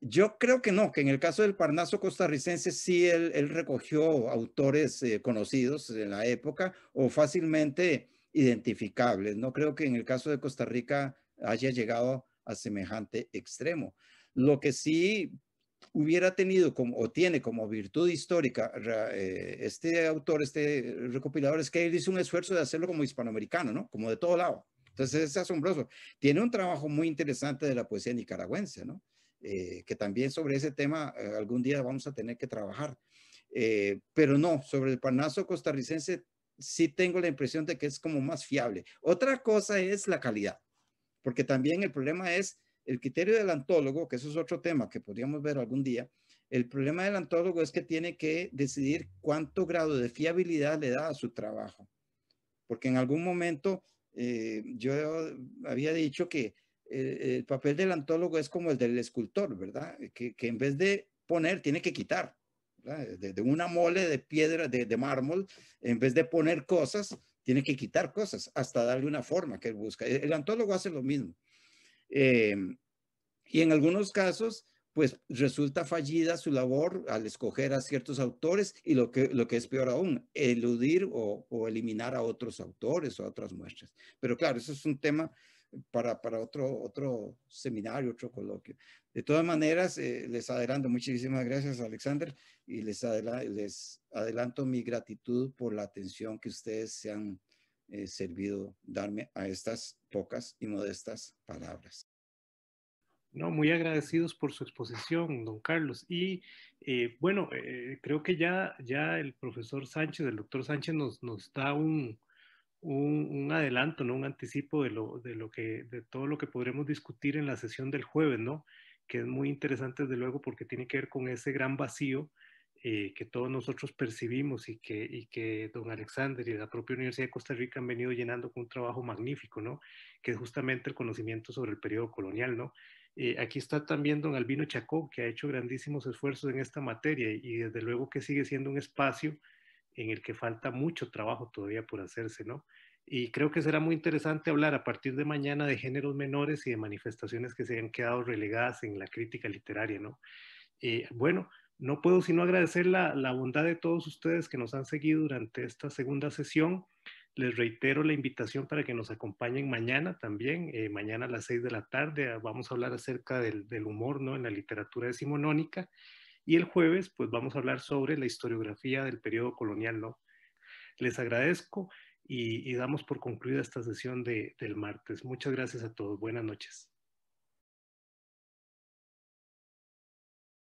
yo creo que no, que en el caso del Parnaso costarricense sí él, recogió autores eh, conocidos en la época o fácilmente identificables. No creo que en el caso de Costa Rica haya llegado a semejante extremo. Lo que sí hubiera tenido como, o tiene como virtud histórica eh, este autor, este recopilador, es que él hizo un esfuerzo de hacerlo como hispanoamericano, ¿no? Como de todo lado. Entonces es asombroso. Tiene un trabajo muy interesante de la poesía nicaragüense, ¿no? Eh, que también sobre ese tema eh, algún día vamos a tener que trabajar. Eh, pero no, sobre el panazo costarricense sí tengo la impresión de que es como más fiable. Otra cosa es la calidad, porque también el problema es el criterio del antólogo, que eso es otro tema que podríamos ver algún día. El problema del antólogo es que tiene que decidir cuánto grado de fiabilidad le da a su trabajo, porque en algún momento eh, yo había dicho que eh, el, papel del antólogo es como el del escultor, ¿verdad? Que, en vez de poner, tiene que quitar. De, una mole de piedra, de, mármol, en vez de poner cosas, tiene que quitar cosas hasta darle una forma que él busca. El, antólogo hace lo mismo. Eh, y en algunos casos, pues resulta fallida su labor al escoger a ciertos autores y lo que, lo que es peor aún, eludir o, eliminar a otros autores o a otras muestras. Pero claro, eso es un tema para, para otro, otro seminario, otro coloquio. De todas maneras, eh, les adelanto, muchísimas gracias Alexander, y les, les adelanto mi gratitud por la atención que ustedes se han eh, servido darme a estas pocas y modestas palabras. No, muy agradecidos por su exposición, don Carlos. Y eh, bueno, eh, creo que ya, ya el profesor Sánchez, el doctor Sánchez nos, da un, adelanto, ¿no? un anticipo de, lo, de, que, de todo lo que podremos discutir en la sesión del jueves, ¿no? que es muy interesante desde luego porque tiene que ver con ese gran vacío eh, que todos nosotros percibimos y que, y que don Alexander y la propia Universidad de Costa Rica han venido llenando con un trabajo magnífico, ¿no? que es justamente el conocimiento sobre el periodo colonial, ¿no? Eh, aquí está también don Albino Chacón, que ha hecho grandísimos esfuerzos en esta materia y desde luego que sigue siendo un espacio en el que falta mucho trabajo todavía por hacerse, ¿no? Y creo que será muy interesante hablar a partir de mañana de géneros menores y de manifestaciones que se han quedado relegadas en la crítica literaria, ¿no? Eh, bueno, no puedo sino agradecer la, la bondad de todos ustedes que nos han seguido durante esta segunda sesión. Les reitero la invitación para que nos acompañen mañana también, eh, mañana a las seis de la tarde. Ah, vamos a hablar acerca del, humor ¿no? en la literatura decimonónica. Y el jueves, pues vamos a hablar sobre la historiografía del periodo colonial. ¿no? Les agradezco y, damos por concluida esta sesión del martes. Muchas gracias a todos. Buenas noches.